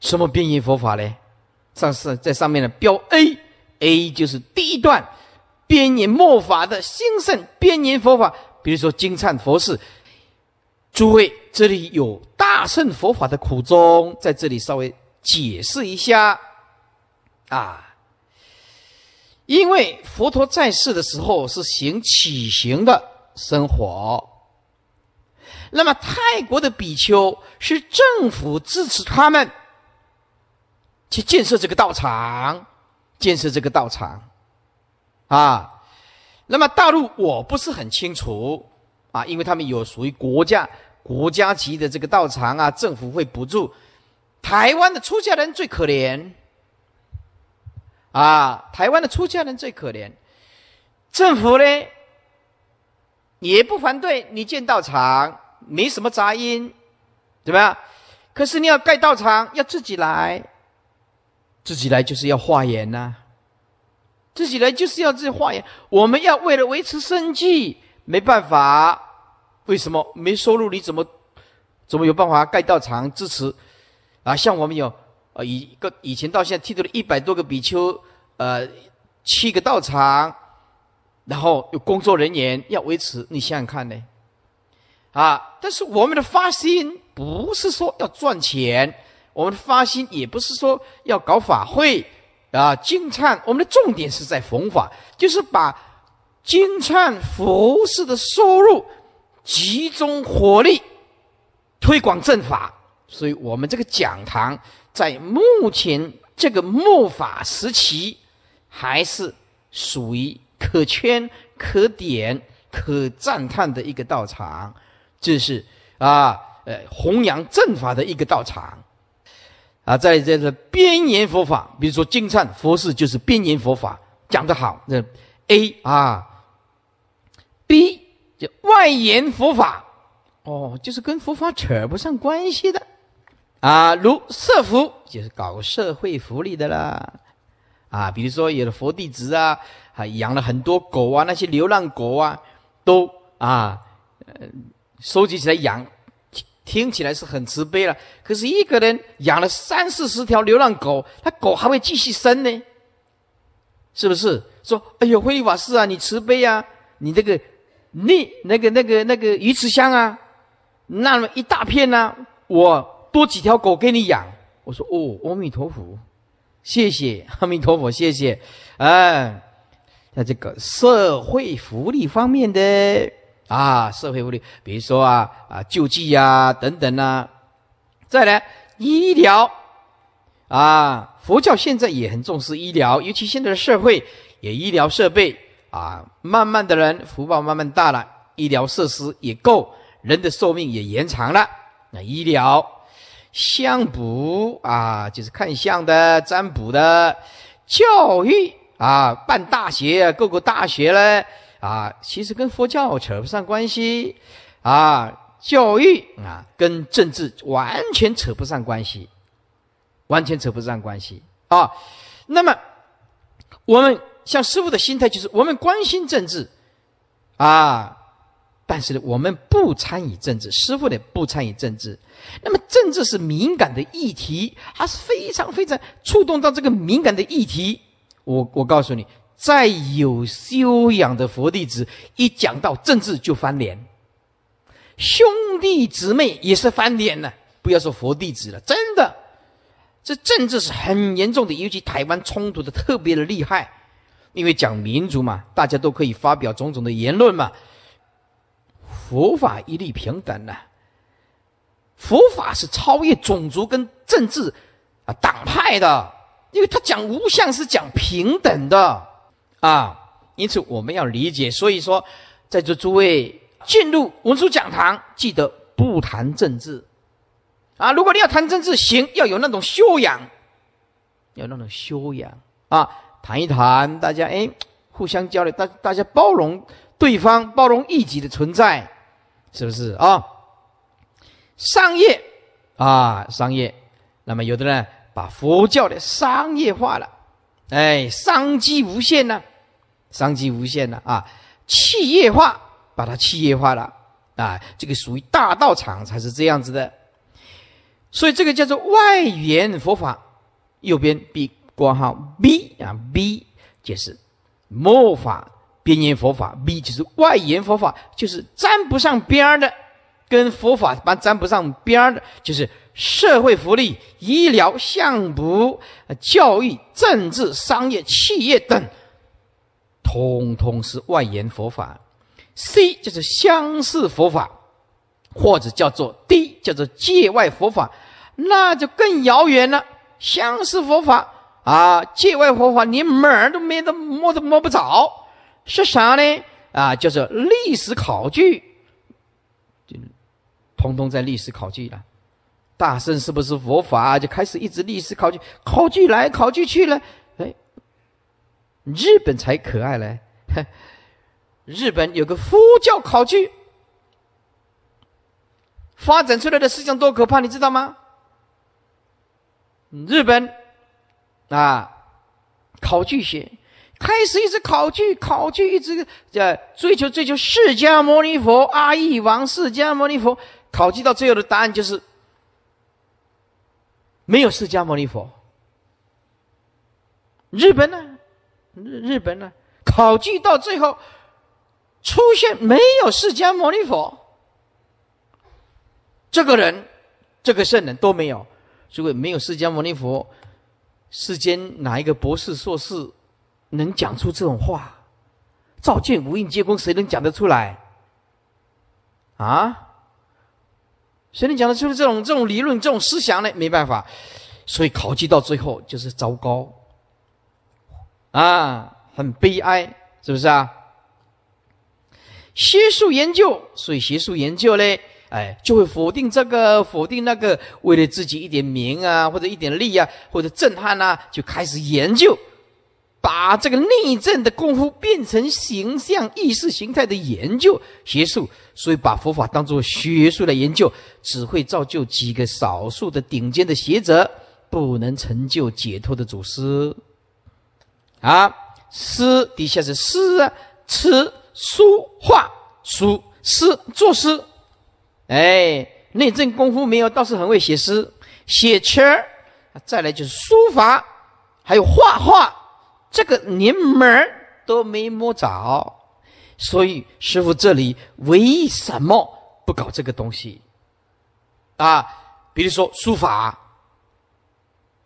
什么边沿佛法呢？上是在上面的标 A，A 就是第一段边沿末法的兴盛边沿佛法，比如说金灿佛事。诸位，这里有大圣佛法的苦衷，在这里稍微解释一下。啊，因为佛陀在世的时候是行起行的生活，那么泰国的比丘是政府支持他们去建设这个道场，建设这个道场，啊，那么大陆我不是很清楚啊，因为他们有属于国家国家级的这个道场啊，政府会补助。台湾的出家人最可怜。啊，台湾的出家人最可怜，政府呢也不反对你建道场，没什么杂音，怎么样？可是你要盖道场，要自己来，自己来就是要化缘呐，自己来就是要自己化缘。我们要为了维持生计，没办法，为什么没收入？你怎么怎么有办法盖道场支持？啊，像我们有。呃，以个以前到现在剃度了一百多个比丘，呃，七个道场，然后有工作人员要维持，你想想看呢，啊！但是我们的发心不是说要赚钱，我们的发心也不是说要搞法会啊，经忏，我们的重点是在弘法，就是把经忏服饰的收入集中火力推广正法，所以我们这个讲堂。在目前这个末法时期，还是属于可圈可点、可赞叹的一个道场，就是啊，呃，弘扬正法的一个道场，啊，在这个边缘佛法，比如说金忏佛事就是边缘佛法，讲得好。那 A 啊，B 就外延佛法，哦，就是跟佛法扯不上关系的。啊，如社福就是搞社会福利的啦，啊，比如说有的佛弟子啊，还养了很多狗啊，那些流浪狗啊，都啊，收集起来养，听起来是很慈悲了。可是一个人养了三四十条流浪狗，那狗还会继续生呢，是不是？说，哎呦，慧法师啊，你慈悲啊，你这个你那个那个那个鱼池箱啊，那么一大片呢，我。多几条狗给你养，我说哦，阿弥陀佛，谢谢阿弥陀佛，谢谢。哎，在这个社会福利方面的啊，社会福利，比如说啊啊救济呀等等啊，再来医疗啊，佛教现在也很重视医疗，尤其现在的社会也医疗设备啊，慢慢的人福报慢慢大了，医疗设施也够，人的寿命也延长了，那医疗。相卜啊，就是看相的、占卜的；教育啊，办大学，各个大学呢啊，其实跟佛教扯不上关系啊。教育啊，跟政治完全扯不上关系，完全扯不上关系啊。那么，我们像师傅的心态就是，我们关心政治啊，但是呢，我们不参与政治。师傅呢不参与政治。那么政治是敏感的议题，它是非常非常触动到这个敏感的议题？我我告诉你，再有修养的佛弟子一讲到政治就翻脸，兄弟姊妹也是翻脸呢。不要说佛弟子了，真的，这政治是很严重的，尤其台湾冲突的特别的厉害，因为讲民族嘛，大家都可以发表种种的言论嘛。佛法一律平等呢。佛法是超越种族跟政治，啊党派的，因为他讲无相是讲平等的，啊，因此我们要理解。所以说，在座诸位进入文殊讲堂，记得不谈政治，啊，如果你要谈政治，行，要有那种修养，有那种修养啊，谈一谈，大家哎，互相交流，大大家包容对方，包容异己的存在，是不是啊？商业啊，商业，那么有的呢，把佛教的商业化了，哎，商机无限呢，商机无限呢啊，企业化，把它企业化了啊，这个属于大道场才是这样子的，所以这个叫做外延佛法，右边 B 括号 B 啊 B 解释，末法边缘佛法 B 就是外延佛法，就是沾不上边儿的。跟佛法般沾不上边儿的，就是社会福利、医疗、相补、教育、政治、商业、企业等，通通是外延佛法。C 就是相似佛法，或者叫做 D 叫做界外佛法，那就更遥远了。相似佛法啊，界外佛法连门儿都没得摸都摸不着，是啥呢？啊，就是历史考据。通通在历史考据了，大圣是不是佛法？就开始一直历史考据，考据来考据去了。哎，日本才可爱嘞！[LAUGHS] 日本有个佛教考据发展出来的思想多可怕，你知道吗？日本啊，考据学开始一直考据，考据一直在追求追求释迦牟尼佛、阿逸王、释迦牟尼佛。考据到最后的答案就是没有释迦牟尼佛。日本呢？日日本呢？考据到最后出现没有释迦牟尼佛，这个人、这个圣人都没有。如果没有释迦牟尼佛，世间哪一个博士、硕士能讲出这种话？照见无印皆空，谁能讲得出来？啊？所以你讲的就是这种这种理论、这种思想呢，没办法，所以考据到最后就是糟糕，啊，很悲哀，是不是啊？学术研究，所以学术研究嘞，哎，就会否定这个、否定那个，为了自己一点名啊，或者一点利啊，或者震撼呐，就开始研究。把这个内证的功夫变成形象意识形态的研究学术，所以把佛法当作学术来研究，只会造就几个少数的顶尖的学者，不能成就解脱的祖师。啊，诗底下是诗啊，词、书画、书、诗、作诗，哎，内证功夫没有，倒是很会写诗、写词儿，再来就是书法，还有画画。这个连门儿都没摸着，所以师傅这里为什么不搞这个东西？啊，比如说书法、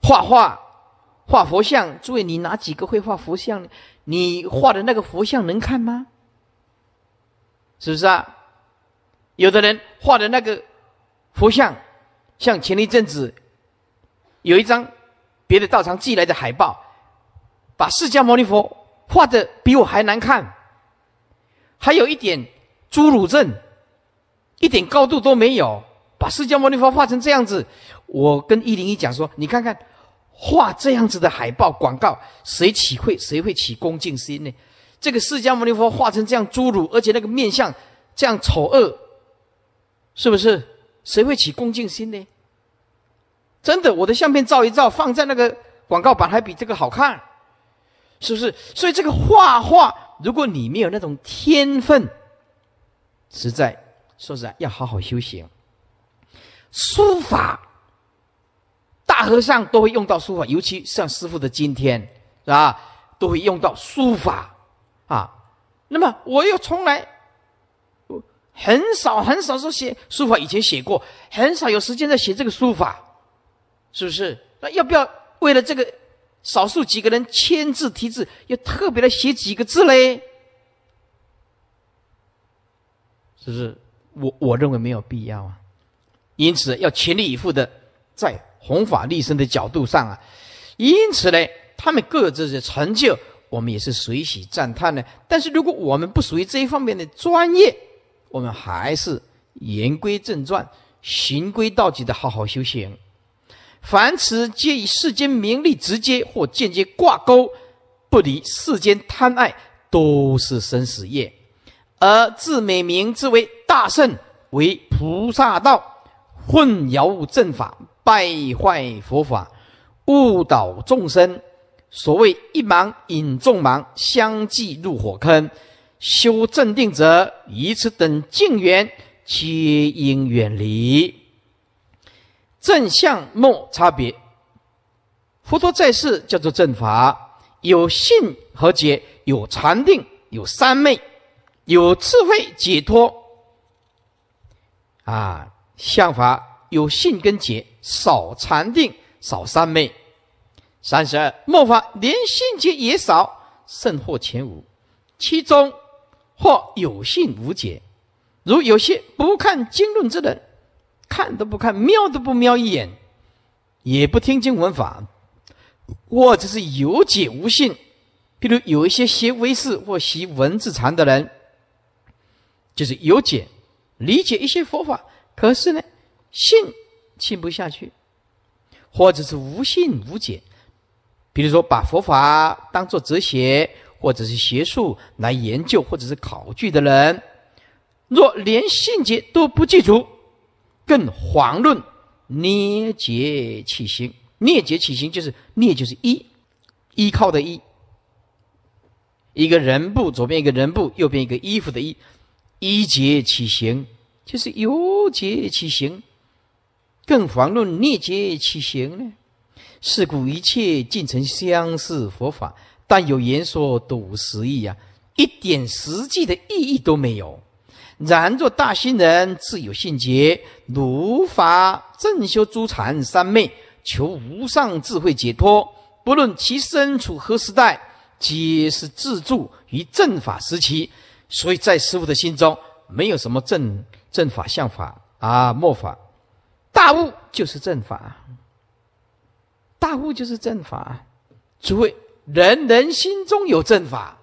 画画、画佛像。诸位，你哪几个会画佛像？你画的那个佛像能看吗？是不是啊？有的人画的那个佛像，像前一阵子有一张别的道场寄来的海报。把释迦牟尼佛画的比我还难看，还有一点侏儒症，一点高度都没有。把释迦牟尼佛画成这样子，我跟一零一讲说：“你看看，画这样子的海报广告，谁起会谁会起恭敬心呢？这个释迦牟尼佛画成这样侏儒，而且那个面相这样丑恶，是不是？谁会起恭敬心呢？”真的，我的相片照一照，放在那个广告板还比这个好看。是不是？所以这个画画，如果你没有那种天分，实在说实在要好好修行。书法，大和尚都会用到书法，尤其像师傅的今天，是吧？都会用到书法啊。那么我又从来很少很少说写书法，以前写过，很少有时间在写这个书法，是不是？那要不要为了这个？少数几个人签字题字，又特别的写几个字嘞，是不是？我我认为没有必要啊。因此，要全力以赴的在弘法利生的角度上啊。因此呢，他们各自的成就，我们也是随喜赞叹呢。但是，如果我们不属于这一方面的专业，我们还是言归正传，循规蹈矩的好好修行。凡此皆与世间名利直接或间接挂钩，不离世间贪爱，都是生死业。而自美名之为大圣，为菩萨道，混淆正法，败坏佛法，误导众生。所谓一盲引众盲，相继入火坑。修正定者，以此等境缘，皆应远离。正相莫差别，佛陀在世叫做正法，有性、和解、有禅定、有三昧、有智慧解脱。啊，相法有性跟解少禅定少三昧，三十二末法连性解也少，甚或全无，其中或有性无解，如有些不看经论之人。看都不看，瞄都不瞄一眼，也不听经闻法，或者是有解无信。比如有一些学微识或习文字禅的人，就是有解，理解一些佛法，可是呢，信信不下去，或者是无信无解。比如说把佛法当做哲学或者是学术来研究，或者是考据的人，若连信解都不记住。更遑论涅结起行，涅结起行就是涅，就是依依靠的依，一个人部左边一个人部，右边一个衣服的衣，衣结起行就是由结起行，更遑论涅结起行呢？是故一切尽成相似佛法，但有言说睹实意啊，一点实际的意义都没有。然若大心人自有性结，如法正修诸禅三昧，求无上智慧解脱。不论其身处何时代，皆是自助于正法时期。所以在师父的心中，没有什么正正法相法啊，末法，大悟就是正法，大悟就是正法。诸位，人人心中有正法。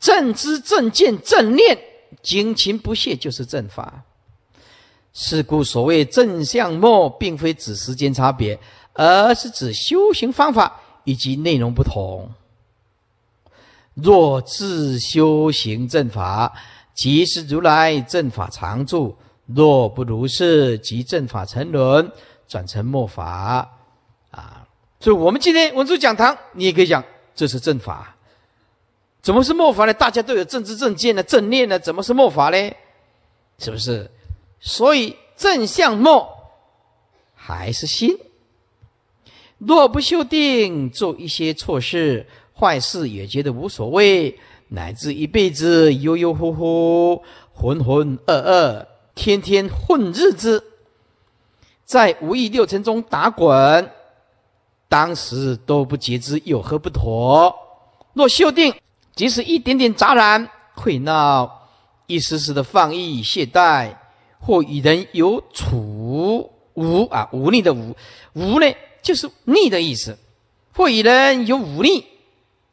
正知正见正念，精勤不懈，就是正法。是故，所谓正相末，并非指时间差别，而是指修行方法以及内容不同。若自修行正法，即是如来正法常住；若不如是，即正法沉沦，转成末法。啊，所以，我们今天文殊讲堂，你也可以讲，这是正法。怎么是末法呢？大家都有正知正见呢，正念呢，怎么是末法呢？是不是？所以正向末还是心。若不修定，做一些错事、坏事，也觉得无所谓，乃至一辈子悠悠乎乎、浑浑噩噩，天天混日子，在无意六尘中打滚，当时都不觉知，有何不妥？若修定。即使一点点杂然会闹，一丝丝的放逸懈怠，或与人有处无啊，无逆的无无呢就是逆的意思，或与人有无力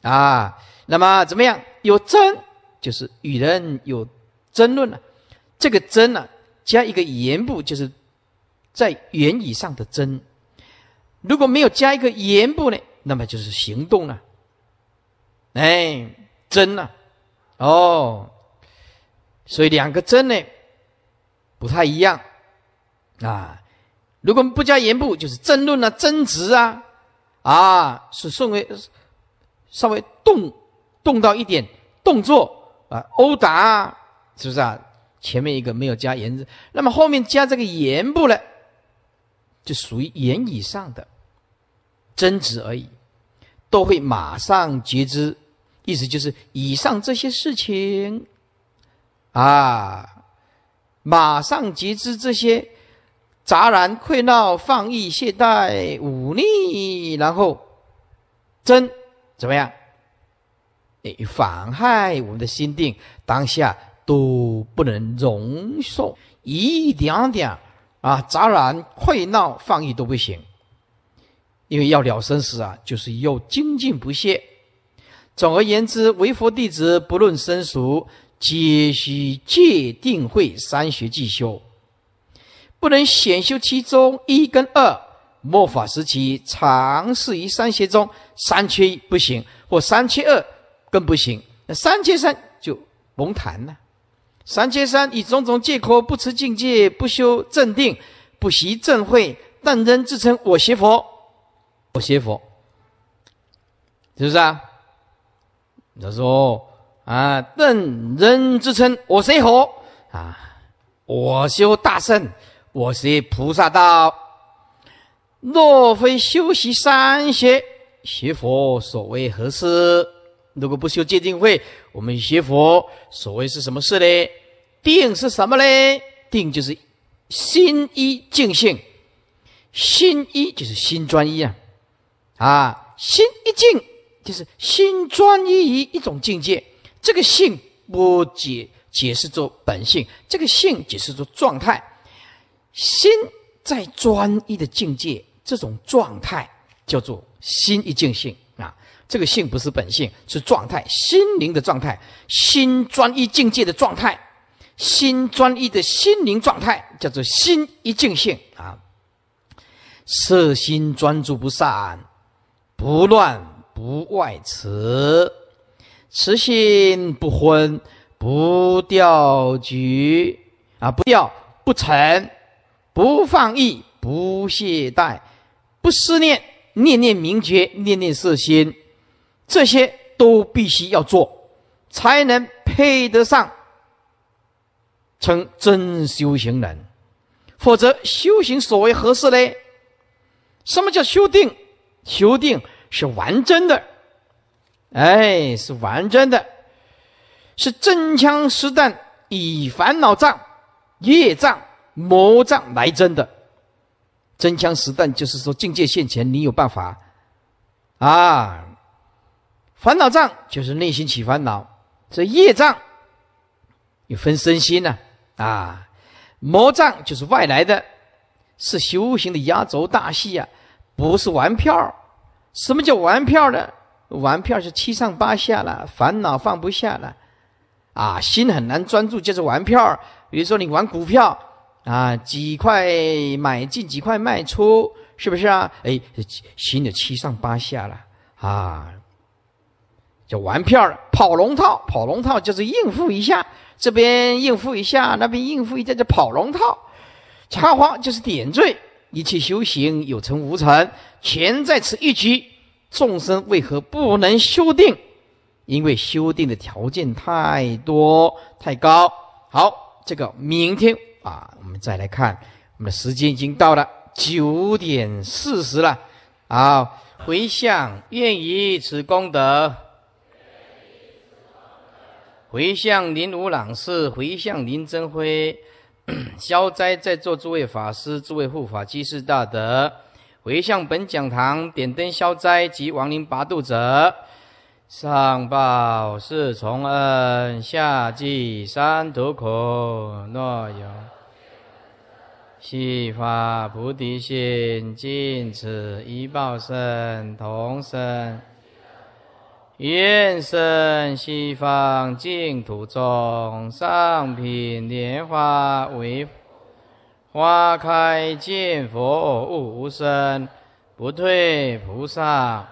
啊，那么怎么样？有争就是与人有争论了，这个争呢加一个言部，就是在言语上的争；如果没有加一个言部呢，那么就是行动了，哎。争呐，哦，所以两个真呢不太一样啊。如果我们不加言部，就是争论啊、争执啊，啊，是顺微稍微动动到一点动作啊，殴打，是不是啊？前面一个没有加言字，那么后面加这个言部呢，就属于言以上的争执而已，都会马上觉知。意思就是，以上这些事情，啊，马上截知这些杂然溃闹、放逸懈怠、忤逆，然后真怎么样？哎，妨害我们的心定，当下都不能容受一点点啊！杂然溃闹、放逸都不行，因为要了生死啊，就是要精进不懈。总而言之，为佛弟子不论生熟，皆须戒定慧三学俱修，不能选修其中一跟二，末法时期，尝试于三学中；三缺一不行，或三缺二更不行，那三缺三就甭谈了。三缺三以种种借口不持境界，不修正定，不习正慧，但仍自称我学佛，我学佛，是不是啊？他说：“啊，论人之称，我谁好？啊，我修大圣，我修菩萨道。若非修习三学，学佛所谓何事？如果不修戒定慧，我们学佛所谓是什么事呢？定是什么呢？定就是心一静性，心一就是心专一啊！啊，心一静。”就是心专一于一种境界，这个性不解解释作本性，这个性解释作状态。心在专一的境界，这种状态叫做心一境性啊。这个性不是本性，是状态，心灵的状态，心专一境界的状态，心专一的心灵状态叫做心一境性啊。色心专注不散，不乱。不外驰，驰心不昏，不掉局啊，不掉不沉，不放逸，不懈怠，不思念，念念明觉，念念色心，这些都必须要做，才能配得上称真修行人。否则，修行所为何事嘞？什么叫修定？修定。是完整的，哎，是完整的，是真枪实弹以烦恼障、业障、魔障来争的。真枪实弹就是说境界现前，你有办法啊！烦恼障就是内心起烦恼，这业障有分身心呢啊！魔障就是外来的，是修行的压轴大戏呀，不是玩票。什么叫玩票呢？玩票是七上八下了，烦恼放不下了，啊，心很难专注，就是玩票。比如说你玩股票，啊，几块买进，几块卖出，是不是啊？哎，心的七上八下了，啊，就玩票了。跑龙套，跑龙套就是应付一下，这边应付一下，那边应付一下，就跑龙套。插花就是点缀。一切修行有成无成，全在此一举。众生为何不能修定？因为修定的条件太多太高。好，这个明天啊，我们再来看。我们的时间已经到了九点四十了。好，回向愿以此功德，回向林如朗世，回向林真辉。消灾，在座诸位法师、诸位护法，即是大德，回向本讲堂点灯消灾及亡灵拔度者，上报四重恩，下济三途苦。若有，悉发菩提心，尽此一报身，同生。愿生西方净土中，上品莲花为花开见佛悟无生，不退菩萨。